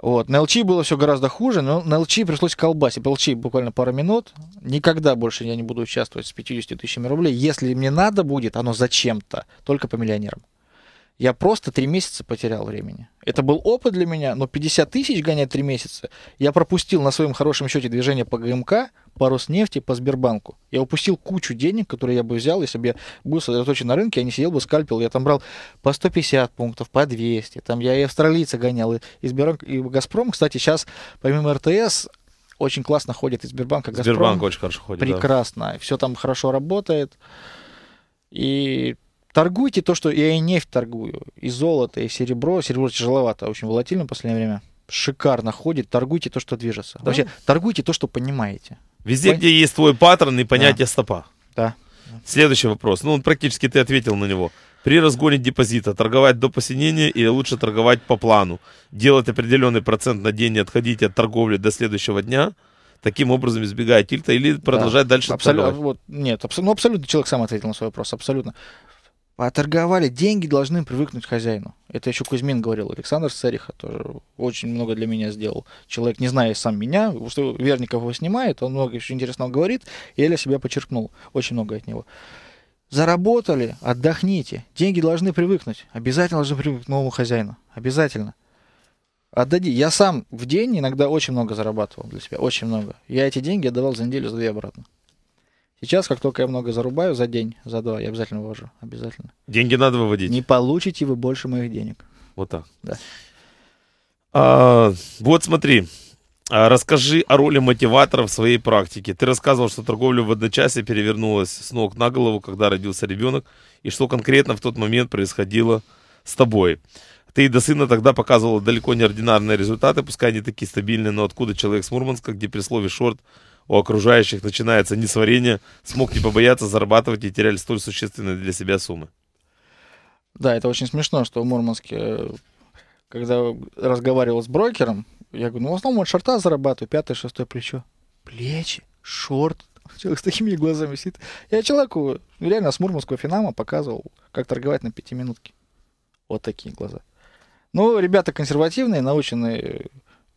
Вот. На ЛЧ было все гораздо хуже, но на ЛЧ пришлось колбасить. По ЛЧ буквально пару минут. Никогда больше я не буду участвовать с 50 тысячами рублей. Если мне надо будет, оно зачем-то, только по миллионерам. Я просто три месяца потерял времени. Это был опыт для меня, но 50 тысяч гонять три месяца. Я пропустил на своем хорошем счете движение по ГМК, по нефти по Сбербанку. Я упустил кучу денег, которые я бы взял, если бы я был сосредоточен на рынке, я не сидел бы, скальпил. Я там брал по 150 пунктов, по 200. Там я и австралийца гонял, и, Сбербанк, и Газпром. Кстати, сейчас помимо РТС очень классно ходит и Сбербанк, и Газпром. Сбербанк очень хорошо ходит, Прекрасно. Да. Все там хорошо работает. И торгуйте то, что я и нефть торгую, и золото, и серебро. Серебро тяжеловато, очень волатильно в последнее время шикарно ходит, торгуйте то, что движется. Вообще, торгуйте то, что понимаете. Везде, Вы... где есть твой паттерн и понятие да. стопа. Да. Следующий вопрос. Ну, практически ты ответил на него. При разгоне депозита торговать до посинения или лучше торговать по плану? Делать определенный процент на день и отходить от торговли до следующего дня? Таким образом избегая тильта или продолжать да. дальше Абсолю... Вот, нет, абсолютно, ну, абсолютно человек сам ответил на свой вопрос, абсолютно. Поторговали, деньги должны привыкнуть хозяину. Это еще Кузьмин говорил, Александр Цариха тоже очень много для меня сделал. Человек, не зная сам меня, что Верников его снимает, он много еще интересного говорит, и я для себя подчеркнул очень много от него. Заработали, отдохните. Деньги должны привыкнуть. Обязательно должны привыкнуть к новому хозяину. Обязательно. Отдади. Я сам в день иногда очень много зарабатывал для себя. Очень много. Я эти деньги отдавал за неделю, за две обратно. Сейчас, как только я много зарубаю за день, за два, я обязательно вывожу. Обязательно. Деньги надо выводить. Не получите вы больше моих денег. Вот так. Да. А, вот смотри. А, расскажи о роли мотиватора в своей практике. Ты рассказывал, что торговля в одночасье перевернулась с ног на голову, когда родился ребенок, и что конкретно в тот момент происходило с тобой. Ты и до сына тогда показывал далеко неординарные результаты, пускай они такие стабильные, но откуда человек с Мурманска, где при слове «шорт» у окружающих начинается несварение, смог не побояться зарабатывать и терять столь существенные для себя суммы. Да, это очень смешно, что в Мурманске, э, когда разговаривал с брокером, я говорю, ну, в основном от шорта зарабатываю, пятое, шестое плечо. Плечи, шорт. *laughs* Человек с такими глазами сидит. Я человеку ну, реально с Мурманского Финама показывал, как торговать на пятиминутке. Вот такие глаза. Ну, ребята консервативные, наученные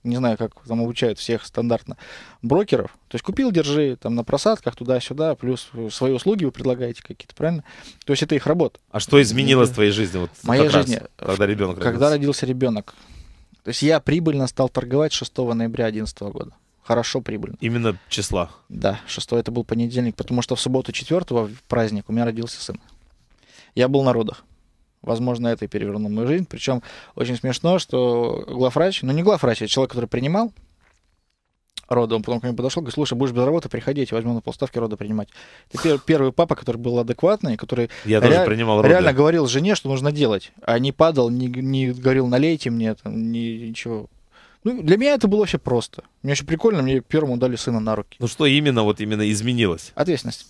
не знаю, как там обучают всех стандартно, брокеров. То есть купил, держи там на просадках туда-сюда, плюс свои услуги вы предлагаете какие-то, правильно? То есть это их работа. А что изменилось это... в твоей жизни? Вот Моей жизни, раз, когда ребенок родился. Когда родился ребенок. То есть я прибыльно стал торговать 6 ноября 2011 года. Хорошо прибыльно. Именно числа? Да, 6 это был понедельник, потому что в субботу 4 в праздник у меня родился сын. Я был на родах. Возможно, это и перевернуло мою жизнь. Причем очень смешно, что главврач, ну не главврач, а человек, который принимал рода, он потом ко мне подошел, говорит, слушай, будешь без работы, приходи, я тебя возьму на полставки рода принимать. Это первый папа, который был адекватный, который я ре- тоже принимал роды. реально говорил жене, что нужно делать, а не падал, не, не говорил, налейте мне, там, ни, ничего. Ну, для меня это было вообще просто. Мне очень прикольно, мне первому дали сына на руки. Ну что именно, вот именно изменилось? Ответственность.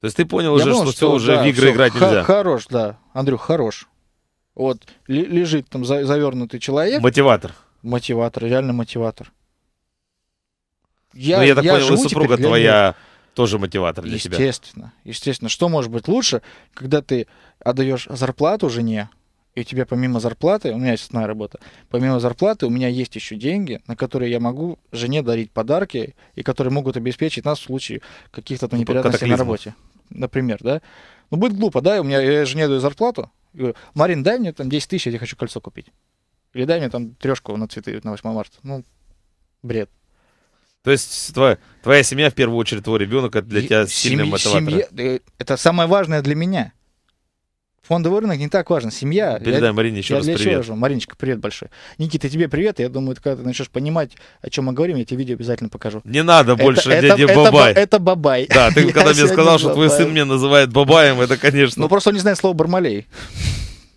То есть ты понял я уже, понял, что, что уже да, в игры все, играть нельзя. Хорош, да. Андрюх, хорош. Вот лежит там завернутый человек. Мотиватор. Мотиватор, реальный мотиватор. Я, ну, я так я понял, и супруга твоя для... тоже мотиватор для естественно, тебя. Естественно. Естественно. Что может быть лучше, когда ты отдаешь зарплату жене, и у тебя помимо зарплаты, у меня есть основная работа, помимо зарплаты у меня есть еще деньги, на которые я могу жене дарить подарки, и которые могут обеспечить нас в случае каких-то там ну, неприятностей на работе. Например, да? Ну, будет глупо, да, у меня э, я жене даю зарплату, говорю, Марин, дай мне там 10 тысяч, я хочу кольцо купить. Или дай мне там трешку на цветы на 8 марта. Ну, бред. То есть твоя, твоя семья, в первую очередь твой ребенок, это для тебя сильный мотиватор. Семья, э, это самое важное для меня фондовый рынок не так важен. Семья. Передай я, Марине еще я раз привет. Чего Мариночка, привет большой. Никита, тебе привет. Я думаю, когда ты начнешь понимать, о чем мы говорим, я тебе видео обязательно покажу. Не надо больше это, дяди это, Бабай. Это, это Бабай. Да, ты *laughs* когда мне сказал, что твой сын меня называет Бабаем, это, конечно... Ну, просто он не знает слово Бармалей.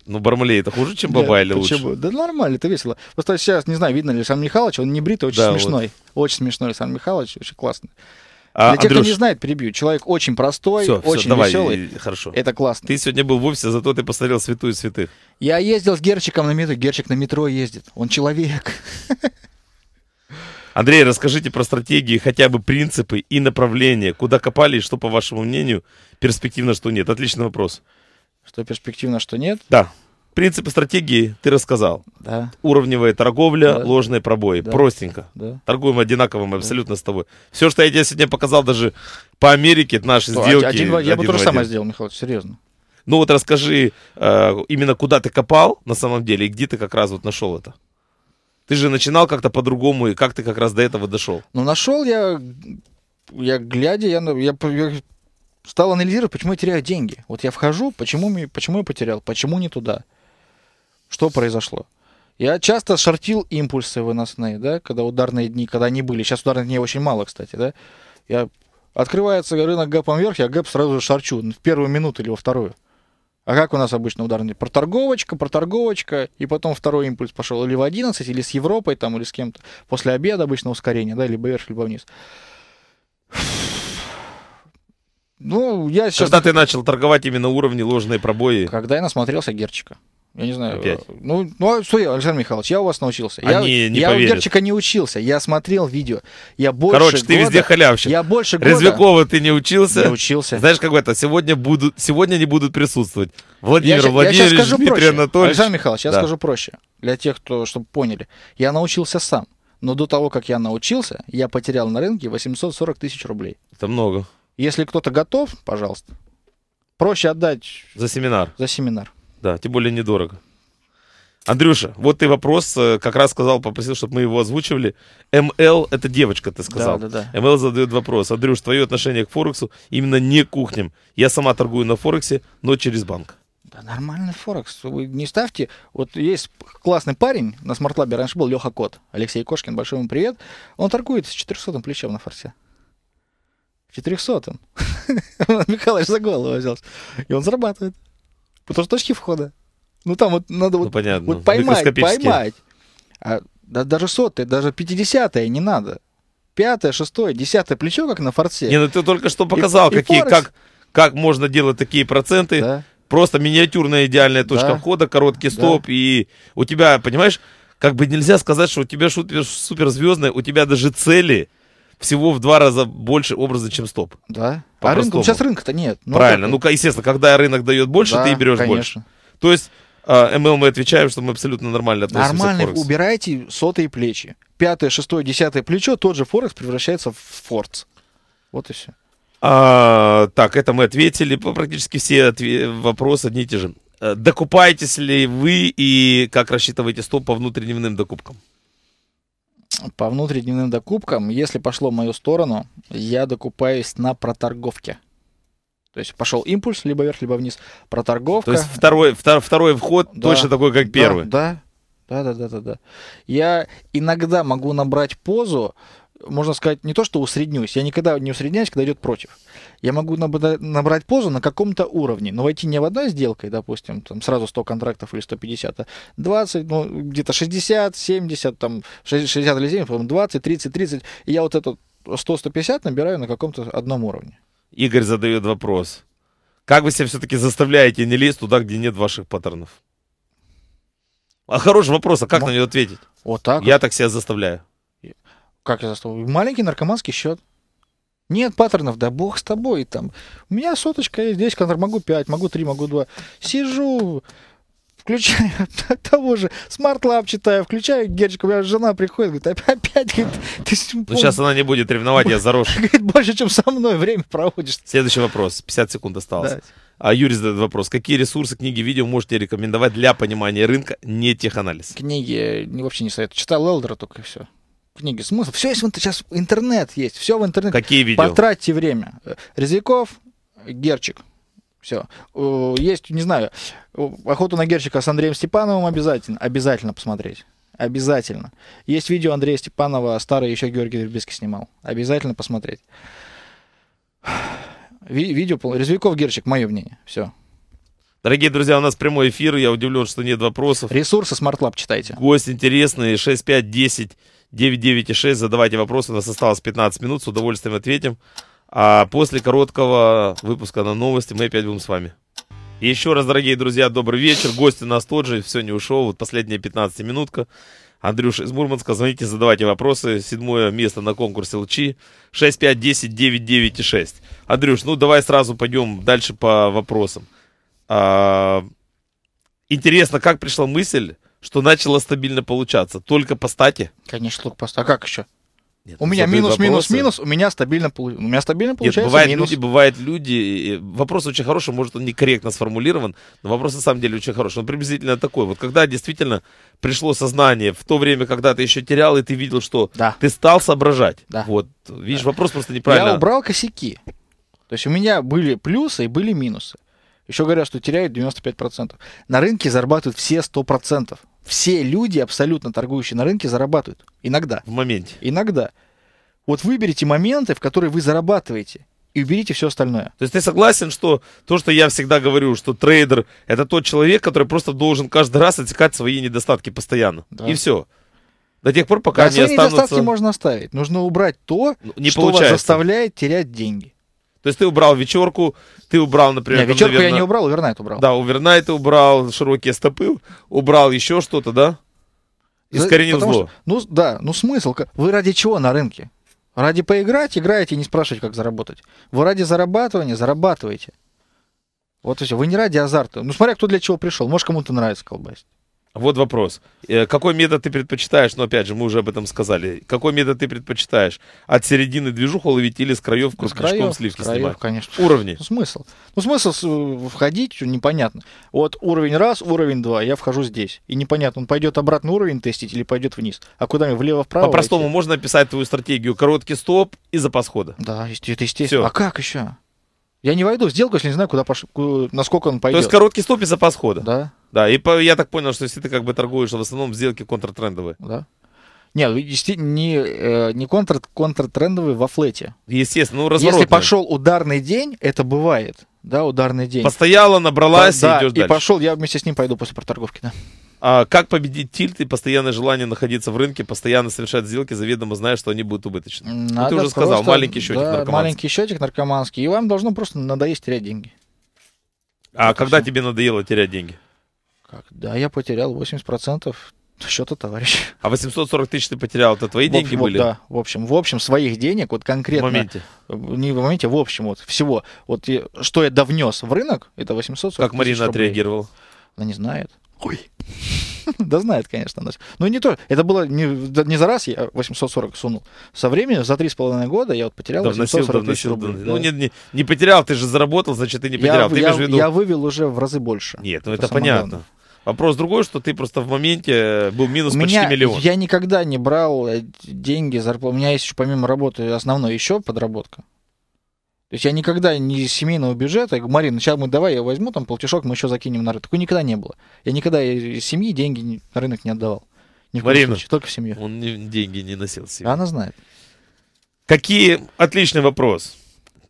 Ну, Бармалей это хуже, чем Баба или лучше? Да нормально, это весело. Просто сейчас, не знаю, видно ли Александр Михайлович, он не бритый, очень да, смешной. Вот. Очень смешной Александр Михайлович, очень классный. А, Для тех, Андрюш... кто не знает, перебью. Человек очень простой, все, очень все, давай, веселый. хорошо. Это классно. Ты сегодня был в офисе, зато ты посмотрел святую святых. Я ездил с Герчиком на метро. Герчик на метро ездит. Он человек. *laughs* Андрей, расскажите про стратегии, хотя бы принципы и направления. Куда копали и что, по вашему мнению, перспективно, что нет? Отличный вопрос. Что перспективно, что нет? Да. Принципы стратегии ты рассказал. Да. Уровневая торговля, да. ложные пробои. Да. Простенько. Да. Торгуем одинаковым да. абсолютно с тобой. Все, что я тебе сегодня показал, даже по Америке, наши что, сделки. Один, один, я бы тоже самое сделал, Михаил, серьезно. Ну вот расскажи э, именно куда ты копал на самом деле и где ты как раз вот нашел это. Ты же начинал как-то по-другому, и как ты как раз до этого дошел? Ну, нашел я, я глядя, я, ну, я, я стал анализировать, почему я теряю деньги. Вот я вхожу, почему, почему я потерял, почему не туда. Что произошло? Я часто шортил импульсы выносные, да, когда ударные дни, когда они были. Сейчас ударных дней очень мало, кстати, да. Я открывается рынок гэпом вверх, я гэп сразу же шарчу ну, в первую минуту или во вторую. А как у нас обычно ударный? Проторговочка, проторговочка, и потом второй импульс пошел или в 11, или с Европой, там, или с кем-то. После обеда обычно ускорение, да, либо вверх, либо вниз. Ну, я сейчас... Когда ты начал торговать именно уровни ложные пробои? Когда я насмотрелся Герчика. Я не знаю. Опять. Ну, ну, что я, Александр Михайлович, я у вас научился. Они я, не я у Герчика не учился. Я смотрел видео. Я больше Короче, ты везде халявщик. Я больше года... Резвякова ты не учился? Не учился. Знаешь, как это, сегодня, будут, сегодня не будут присутствовать. Владимир я, Владимирович, Дмитрий Анатольевич. Александр Михайлович, я да. скажу проще. Для тех, кто, чтобы поняли. Я научился сам. Но до того, как я научился, я потерял на рынке 840 тысяч рублей. Это много. Если кто-то готов, пожалуйста. Проще отдать... За семинар. За семинар. Да, тем более недорого. Андрюша, вот ты вопрос, э, как раз сказал, попросил, чтобы мы его озвучивали. МЛ, это девочка, ты сказал. Да, да, да. МЛ задает вопрос. Андрюш, твое отношение к Форексу именно не кухням. Я сама торгую на Форексе, но через банк. Да нормальный Форекс. Вы не ставьте. Вот есть классный парень на смартлабе раньше был, Леха Кот. Алексей Кошкин, большой ему привет. Он торгует с 400 плечом на форсе. 400 *laughs* Михалыч за голову взялся. И он зарабатывает. Потому что точки входа. Ну там вот надо вот, ну, понятно. вот поймать, поймать. А, да, даже сотые, даже пятидесятое не надо. Пятое, шестое, десятое плечо, как на форсе. Не, ну ты только что показал, и, какие, и как, как можно делать такие проценты. Да. Просто миниатюрная идеальная точка да. входа, короткий стоп. Да. И у тебя, понимаешь, как бы нельзя сказать, что у тебя шутер суперзвездная, у тебя даже цели всего в два раза больше образа, чем стоп. Да. По а рынка, ну, сейчас рынка-то нет. Ну, Правильно. Ну, естественно, когда рынок дает больше, да, ты берешь конечно. больше. То есть а, МЛ мы отвечаем, что мы абсолютно нормально относимся Нормально, к Форексу. убирайте сотые плечи. Пятое, шестое, десятое плечо, тот же Форекс превращается в Форц. Вот и все. А, так, это мы ответили. Практически все отве- вопросы одни и те же. Э, докупаетесь ли вы и как рассчитываете стоп по внутридневным докупкам? по внутридневным докупкам, если пошло в мою сторону, я докупаюсь на проторговке. То есть пошел импульс либо вверх, либо вниз. Проторговка. То есть второй, втор, второй вход да, точно такой, как первый. Да, да, да, да, да, да. Я иногда могу набрать позу, можно сказать, не то, что усреднюсь, я никогда не усредняюсь, когда идет против. Я могу набрать позу на каком-то уровне, но войти не в одной сделкой, допустим, там сразу 100 контрактов или 150, а 20, ну, где-то 60, 70, там, 60 или 70, потом 20, 30, 30, и я вот это 100-150 набираю на каком-то одном уровне. Игорь задает вопрос. Как вы себя все-таки заставляете не лезть туда, где нет ваших паттернов? А хороший вопрос, а как М- на него ответить? Вот так. Я вот. так себя заставляю. Как я заслужил? Маленький наркоманский счет. Нет паттернов, да бог с тобой. Там. У меня соточка есть, 10 контр, могу 5, могу 3, могу 2. Сижу, включаю *laughs* того же Smart Lab читаю, включаю герчик, у меня жена приходит, говорит, опять, говорит, *laughs* ты... Ну, сейчас она не будет ревновать, я зарошу. *laughs* Говорит, больше, чем со мной время проводишь. Следующий вопрос, 50 секунд осталось. Да. А Юрий задает вопрос. Какие ресурсы, книги, видео можете рекомендовать для понимания рынка, не теханализ? Книги э, вообще не советую. Читал Элдера только и все книги смысл. Все есть сейчас интернет есть, все в интернете. Какие видео? Потратьте время. Резвиков, Герчик. Все. Есть, не знаю, охоту на Герчика с Андреем Степановым обязательно. Обязательно посмотреть. Обязательно. Есть видео Андрея Степанова, старый еще Георгий Вербицкий снимал. Обязательно посмотреть. Ви- видео Резвиков Герчик, мое мнение. Все. Дорогие друзья, у нас прямой эфир. Я удивлен, что нет вопросов. Ресурсы Smart Lab читайте. Гость интересный. 6510 996. Задавайте вопросы. У нас осталось 15 минут. С удовольствием ответим. А после короткого выпуска на новости мы опять будем с вами. Еще раз, дорогие друзья, добрый вечер. Гость у нас тот же, все не ушел. Вот последняя 15 минутка. Андрюш из Мурманска. Звоните, задавайте вопросы. Седьмое место на конкурсе ЛЧ. и 996 Андрюш, ну давай сразу пойдем дальше по вопросам. А, интересно, как пришла мысль что начало стабильно получаться. Только по стате? Конечно, только по стате. А как еще? Нет, у ну, меня минус, вопросы. минус, минус, у меня стабильно, у меня стабильно получается Нет, бывает минус. люди, бывают люди, вопрос очень хороший, может он некорректно сформулирован, но вопрос на самом деле очень хороший, он приблизительно такой, вот когда действительно пришло сознание, в то время, когда ты еще терял, и ты видел, что да. ты стал соображать, да. вот, видишь, да. вопрос просто неправильно. Я убрал косяки, то есть у меня были плюсы и были минусы. Еще говорят, что теряют 95%. На рынке зарабатывают все 100%. Все люди, абсолютно торгующие на рынке, зарабатывают. Иногда. В моменте. Иногда. Вот выберите моменты, в которые вы зарабатываете и уберите все остальное. То есть ты согласен, что то, что я всегда говорю, что трейдер это тот человек, который просто должен каждый раз отсекать свои недостатки постоянно. Да. И все. До тех пор, пока да, они свои останутся... недостатки можно оставить. Нужно убрать то, ну, не что получается. вас заставляет терять деньги. То есть ты убрал вечерку, ты убрал, например... Нет, вечерку там, наверное, я не убрал, Увернайт убрал. Да, Увернайт убрал, широкие стопы, убрал еще что-то, да? Искоренил Потому зло. Что, ну да, ну смысл. Вы ради чего на рынке? Ради поиграть, играете и не спрашивать, как заработать. Вы ради зарабатывания зарабатываете. Вот и все. Вы не ради азарта. Ну, смотря кто для чего пришел. Может, кому-то нравится колбасить. Вот вопрос. Э, какой метод ты предпочитаешь? Ну, опять же, мы уже об этом сказали. Какой метод ты предпочитаешь? От середины движуху ловить или с краев крупничком сливки с краев, снимать? конечно. Уровни? Ну, смысл? Ну, смысл э, входить непонятно. Вот уровень раз, уровень два, я вхожу здесь. И непонятно, он пойдет обратно уровень тестить или пойдет вниз. А куда мне, влево-вправо? По-простому, можно описать твою стратегию. Короткий стоп и запас хода. Да, это естественно. Все. А как еще? Я не войду в сделку, если не знаю, куда пош... насколько он пойдет. То есть короткий стоп и запас хода. Да. Да, и по... я так понял, что если ты как бы торгуешь, в основном сделки контртрендовые. Да. Нет, ну, не, э, не контр, контртрендовые во флете. Естественно, ну разворотный. Если пошел ударный день, это бывает, да, ударный день. Постояла, набралась да, и идешь и дальше. и пошел, я вместе с ним пойду после проторговки, да. А, как победить тильт и постоянное желание находиться в рынке, постоянно совершать сделки, заведомо зная, что они будут убыточны? Надо ну, ты уже сказал, просто, маленький счетик да, наркоманский. Маленький счетик наркоманский, и вам должно просто надоесть терять деньги. А это когда все. тебе надоело терять деньги? Когда я потерял 80% счета товарищ. А 840 тысяч ты потерял, это твои в, деньги вот, были? Да, в общем, в общем, своих денег, вот конкретно. В моменте? Не в моменте, а в общем, вот всего. Вот что я довнес в рынок, это 840 тысяч. Как Марина отреагировала? Она не знает. Ой. *laughs* Да знает, конечно, наш. Ну, не то. Это было не, не за раз я 840 сунул. Со временем, за 3,5 года я вот потерял ну, да, 840 вносил, тысяч рублей. Да. Ну, не, не, не потерял, ты же заработал, значит, ты не потерял. Я, ты я, виду... я вывел уже в разы больше. Нет, ну это, это понятно. Главное. Вопрос другой, что ты просто в моменте э, был минус у меня, почти миллион. Я никогда не брал э, деньги, зарплату. У меня есть еще помимо работы основной еще подработка. То есть я никогда не из семейного бюджета, говорю, Марина, сейчас мы давай, я возьму там полтишок, мы еще закинем на рынок. Такого никогда не было. Я никогда из семьи деньги на рынок не отдавал. Ни в Марина, случае, только в семье. Он деньги не носил в Она знает. Какие... Отличный вопрос.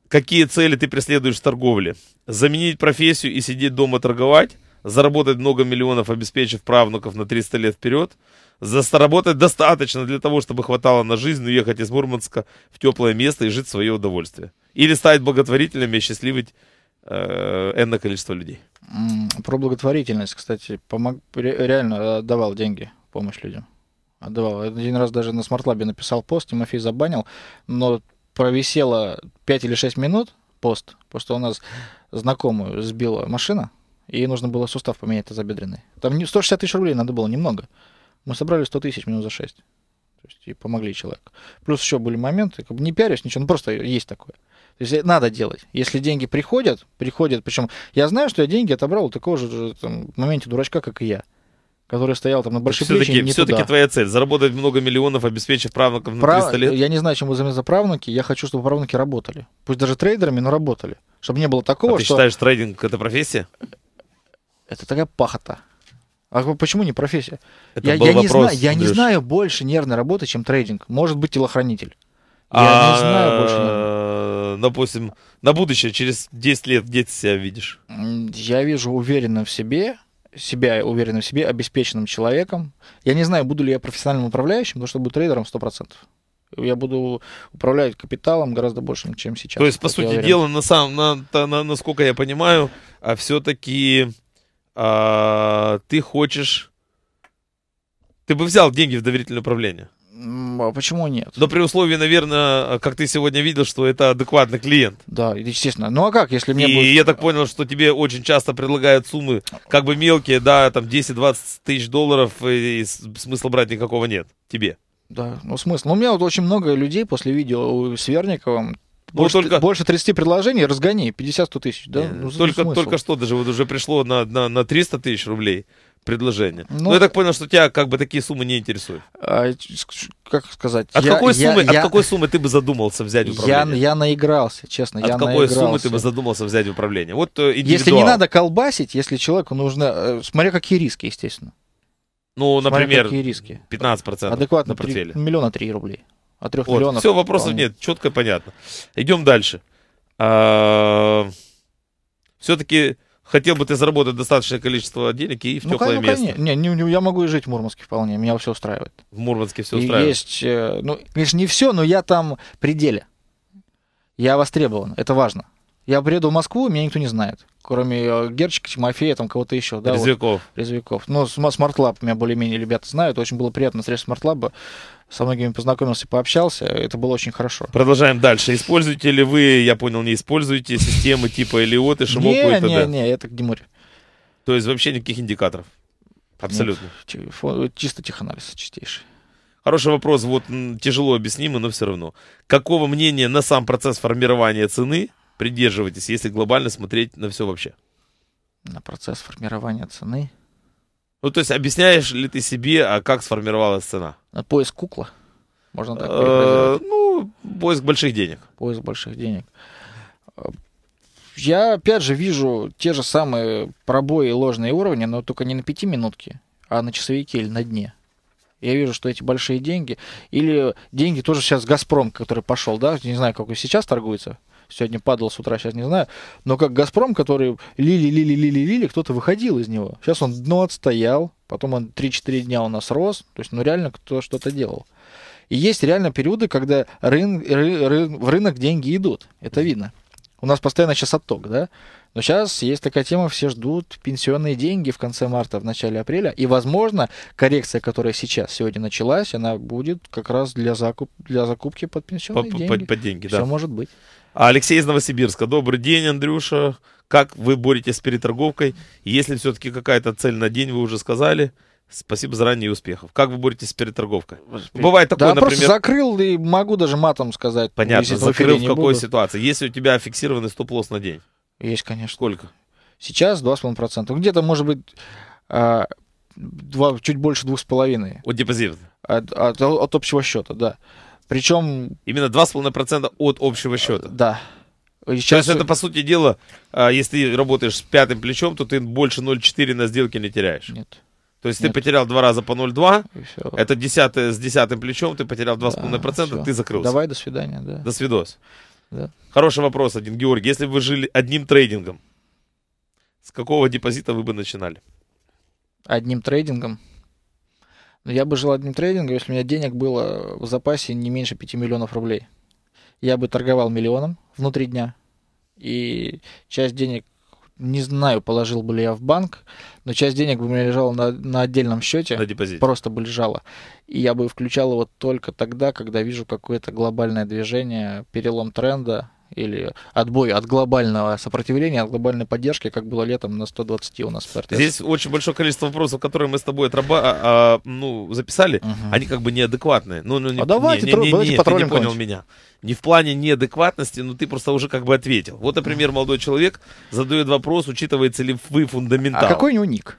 Какие цели ты преследуешь в торговле? Заменить профессию и сидеть дома торговать? Заработать много миллионов, обеспечив правнуков на 300 лет вперед? Заработать достаточно для того, чтобы хватало на жизнь, уехать из Мурманска в теплое место и жить в свое удовольствие? Или стать благотворителями и счастливить э, энное количество людей. Про благотворительность, кстати, помог, реально давал деньги, помощь людям. Отдавал. Один раз даже на смартлабе написал пост, Тимофей забанил, но провисело 5 или 6 минут пост, просто у нас знакомую сбила машина, и нужно было сустав поменять тазобедренный. Там 160 тысяч рублей надо было немного. Мы собрали 100 тысяч минут за 6. То есть и помогли человеку. Плюс еще были моменты, как бы не пиарюсь, ничего, ну просто есть такое. То есть надо делать. Если деньги приходят, приходят, причем я знаю, что я деньги отобрал у такого же там, в моменте дурачка, как и я который стоял там на большой все-таки, все-таки твоя цель заработать много миллионов, обеспечив правнуков на Прав... 300 лет. Я не знаю, чем вы за правнуки. Я хочу, чтобы правнуки работали. Пусть даже трейдерами, но работали. Чтобы не было такого, а ты что... считаешь, трейдинг — это профессия? Это такая пахота. А почему не профессия? Это я, был я, вопрос, не знаю, я не знаю больше нервной работы, чем трейдинг. Может быть, телохранитель. Я не а, знаю больше нервной. Э, допустим, на будущее, через 10 лет, где ты себя видишь? Я вижу уверенно в себе, себя уверенно в себе, обеспеченным человеком. Я не знаю, буду ли я профессиональным управляющим, потому что буду трейдером 100%. Я буду управлять капиталом гораздо большим, чем сейчас. То есть, по сути дела, на самом, на, на, на, насколько я понимаю, а все-таки а, ты хочешь... Ты бы взял деньги в доверительное управление? А почему нет? Но при условии, наверное, как ты сегодня видел, что это адекватный клиент. Да, естественно. Ну а как, если мне И будет... я так понял, что тебе очень часто предлагают суммы как бы мелкие, да, там 10-20 тысяч долларов, и смысла брать никакого нет тебе. Да, ну смысл. Ну, у меня вот очень много людей после видео с Верниковым, больше, только... больше 30 предложений, разгони, 50-100 тысяч, да? Yeah. Ну, только, только что даже вот уже пришло на, на, на 300 тысяч рублей предложение. Ну, Но ну, я так понял, что тебя как бы такие суммы не интересуют. А, как сказать? От, я, какой, я, суммы, я, от какой суммы ты бы задумался взять управление? Я, я наигрался, честно. От я какой наигрался. суммы ты бы задумался взять управление? Вот э, Если не надо колбасить, если человеку нужно... Э, смотря какие риски, естественно. Ну, например, какие риски. 15% Адекватно на портфеле. 3, миллиона три рублей. от а трех вот, миллионов... Все, вопросов вполне. нет, четко понятно. Идем дальше. А, все-таки хотел бы ты заработать достаточное количество денег и в ну, теплое ну, место. Не, не, не, я могу и жить в Мурманске вполне, меня все устраивает. В Мурманске все устраивает. И есть, э, ну, конечно, не все, но я там пределе. Я востребован, это важно. Я приеду в Москву, меня никто не знает. Кроме э, Герчика, Тимофея, там кого-то еще. Да, Резвиков. Вот, Резвиков. Ну, Smart Lab меня более-менее ребята знают. Очень было приятно встреча Smart Lab. Со многими познакомился, пообщался. Это было очень хорошо. Продолжаем дальше. Используете ли вы, я понял, не используете системы типа Элиот и Шимоку не, и т.д.? Не, не, не, это геморрь. То есть вообще никаких индикаторов? Абсолютно. Нет, чисто теханализ чистейший. Хороший вопрос, вот тяжело объяснимый, но все равно. Какого мнения на сам процесс формирования цены придерживаетесь, если глобально смотреть на все вообще? На процесс формирования цены. Ну, то есть объясняешь ли ты себе, а как сформировалась цена? На поиск кукла. Можно так э, Ну, поиск больших денег. Поиск больших денег. Я, опять же, вижу те же самые пробои и ложные уровни, но только не на пяти минутке, а на часовике или на дне. Я вижу, что эти большие деньги, или деньги тоже сейчас Газпром, который пошел, да, не знаю, как он сейчас торгуется, сегодня падал с утра, сейчас не знаю, но как «Газпром», который лили-лили-лили-лили, кто-то выходил из него. Сейчас он дно отстоял, потом он 3-4 дня у нас рос, то есть ну реально кто что-то делал. И есть реально периоды, когда рын, ры, ры, в рынок деньги идут, это видно. У нас постоянно сейчас отток, да? Но сейчас есть такая тема, все ждут пенсионные деньги в конце марта, в начале апреля. И, возможно, коррекция, которая сейчас, сегодня началась, она будет как раз для, закуп, для закупки под пенсионные под, деньги. Под, под деньги, все да. может быть. Алексей из Новосибирска. Добрый день, Андрюша. Как вы боретесь с переторговкой? Если все-таки какая-то цель на день, вы уже сказали. Спасибо за ранние успехов. Как вы боретесь с переторговкой? Перед... Бывает такое, да, например... просто закрыл и могу даже матом сказать. Понятно, закрыл в какой буду. ситуации. Если у тебя фиксированный стоп-лосс на день. Есть, конечно. Сколько? Сейчас 2,5%. Ну, где-то, может быть, 2, а, чуть больше 2,5%. От депозита? От, от, от общего счета, да. Причем... Именно 2,5% от общего счета? Э, да. Сейчас... То есть это, по сути дела, а, если ты работаешь с пятым плечом, то ты больше 0,4 на сделке не теряешь? Нет. То есть Нет. ты потерял два раза по 0,2, это 10, с десятым плечом, ты потерял 2,5%, да, все. ты закрылся. Давай, до свидания. Да. До свидос. Да. Хороший вопрос один, Георгий. Если бы вы жили одним трейдингом, с какого депозита вы бы начинали? Одним трейдингом? Ну, я бы жил одним трейдингом, если у меня денег было в запасе не меньше 5 миллионов рублей. Я бы торговал миллионом внутри дня, и часть денег не знаю, положил бы ли я в банк, но часть денег бы у меня лежала на, на отдельном счете. На депозите. Просто бы лежала. И я бы включал его только тогда, когда вижу какое-то глобальное движение, перелом тренда, или отбой от глобального сопротивления, от глобальной поддержки, как было летом на 120 у нас в РТС. Здесь очень большое количество вопросов, которые мы с тобой отраба... а, а ну, записали, угу. они как бы неадекватные. Ну, ну, не, а давайте, не, не, не, давайте не, ты не понял меня. Не в плане неадекватности, но ты просто уже как бы ответил. Вот, например, молодой человек задает вопрос, учитывается ли вы фундаментал. А какой у него ник?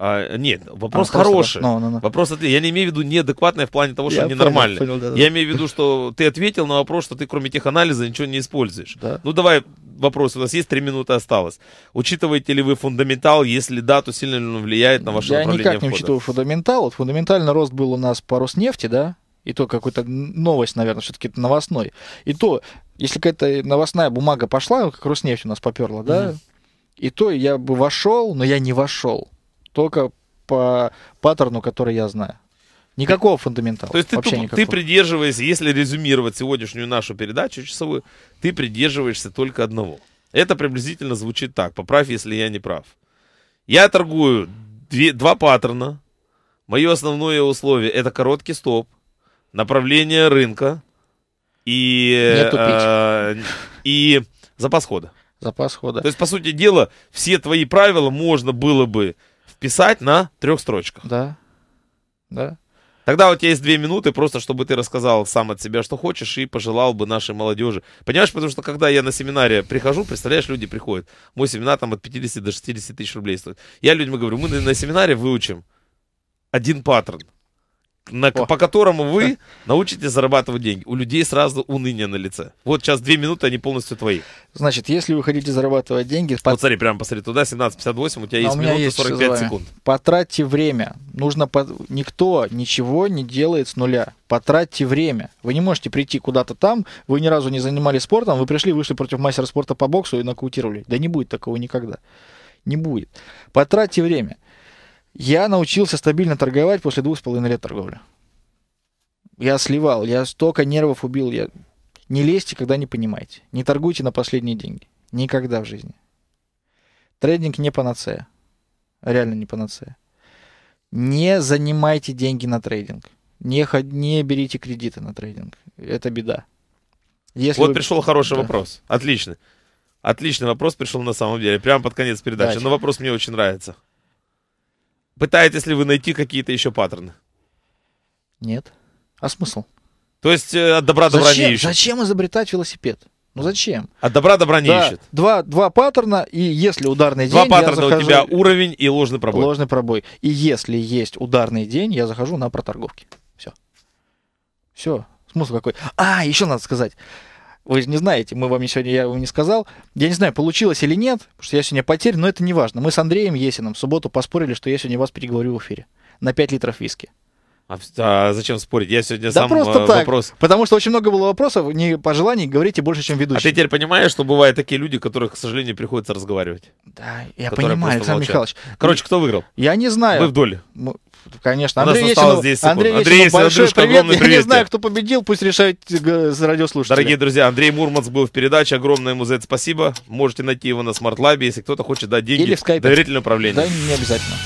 А, нет, вопрос а, хороший. No, no, no. Вопрос ответ. Я не имею в виду неадекватное в плане того, что я ненормально. Понял, понял, да, да. Я имею в виду, что ты ответил на вопрос, что ты кроме тех теханализа ничего не используешь. Да. Ну давай вопрос. У нас есть три минуты осталось. Учитываете ли вы фундаментал? Если да, то сильно ли он влияет на ваше Я никак не входа? учитываю фундаментал. Вот фундаментальный рост был у нас по Роснефти, да? И то какой-то новость, наверное, все-таки это новостной. И то, если какая-то новостная бумага пошла, как Роснефть у нас поперла, да? mm И то я бы вошел, но я не вошел только по паттерну, который я знаю. Никакого фундаментала. То есть ты, вообще ты, ты придерживаешься, если резюмировать сегодняшнюю нашу передачу часовую, ты придерживаешься только одного. Это приблизительно звучит так. Поправь, если я не прав. Я торгую две, два паттерна. Мое основное условие это короткий стоп, направление рынка и, э, и запас хода. Запас хода. То есть, по сути дела, все твои правила можно было бы писать на трех строчках. Да. Да. Тогда у тебя есть две минуты, просто чтобы ты рассказал сам от себя, что хочешь, и пожелал бы нашей молодежи. Понимаешь, потому что когда я на семинаре прихожу, представляешь, люди приходят. Мой семинар там от 50 до 60 тысяч рублей стоит. Я людям говорю, мы на семинаре выучим один паттерн на, по которому вы *laughs* научитесь зарабатывать деньги. У людей сразу уныние на лице. Вот сейчас две минуты, они полностью твои. Значит, если вы хотите зарабатывать деньги... Под... Вот смотри, прямо посмотри туда, 17.58, у тебя а есть у минута есть 45 секунд. Потратьте время. Нужно... под Никто ничего не делает с нуля. Потратьте время. Вы не можете прийти куда-то там, вы ни разу не занимались спортом, вы пришли, вышли против мастера спорта по боксу и нокаутировали. Да не будет такого никогда. Не будет. Потратьте время. Я научился стабильно торговать после двух с половиной лет торговли. Я сливал, я столько нервов убил. Я... Не лезьте, когда не понимаете. Не торгуйте на последние деньги. Никогда в жизни. Трейдинг не панацея. Реально не панацея. Не занимайте деньги на трейдинг. Не, ход... не берите кредиты на трейдинг. Это беда. Если вот вы... пришел хороший да. вопрос. Отлично. Отличный вопрос пришел на самом деле. Прямо под конец передачи. Да, Но вопрос мне очень нравится. Пытаетесь ли вы найти какие-то еще паттерны? Нет. А смысл? То есть э, от добра добра зачем, не ищет. Зачем изобретать велосипед? Ну зачем? От добра добра не да, ищет. Два, два паттерна, и если ударный день... Два паттерна захожу... у тебя уровень и ложный пробой. Ложный пробой. И если есть ударный день, я захожу на проторговки. Все. Все. Смысл какой? А, еще надо сказать вы не знаете, мы вам сегодня, я вам не сказал. Я не знаю, получилось или нет, потому что я сегодня потерян, но это не важно. Мы с Андреем Есиным в субботу поспорили, что я сегодня вас переговорю в эфире на 5 литров виски. А, а зачем спорить? Я сегодня да сам просто э, так, вопрос. Потому что очень много было вопросов, не пожеланий, говорите больше, чем ведущий. А ты теперь понимаешь, что бывают такие люди, которых, к сожалению, приходится разговаривать. Да, я понимаю, Александр молчат. Михайлович. Короче, кто выиграл? Я не знаю. Вы вдоль. Ну, конечно, Андрей Есину, здесь Андрей, Андрей Есину, большой Андрюшка, привет. *laughs* Я привет. не знаю, кто победил, пусть решают э, радиослушатели. Дорогие друзья, Андрей Мурманс был в передаче, огромное ему за это спасибо. Можете найти его на смарт если кто-то хочет дать деньги. Или в скайпе. Доверительное управление. Да, не обязательно.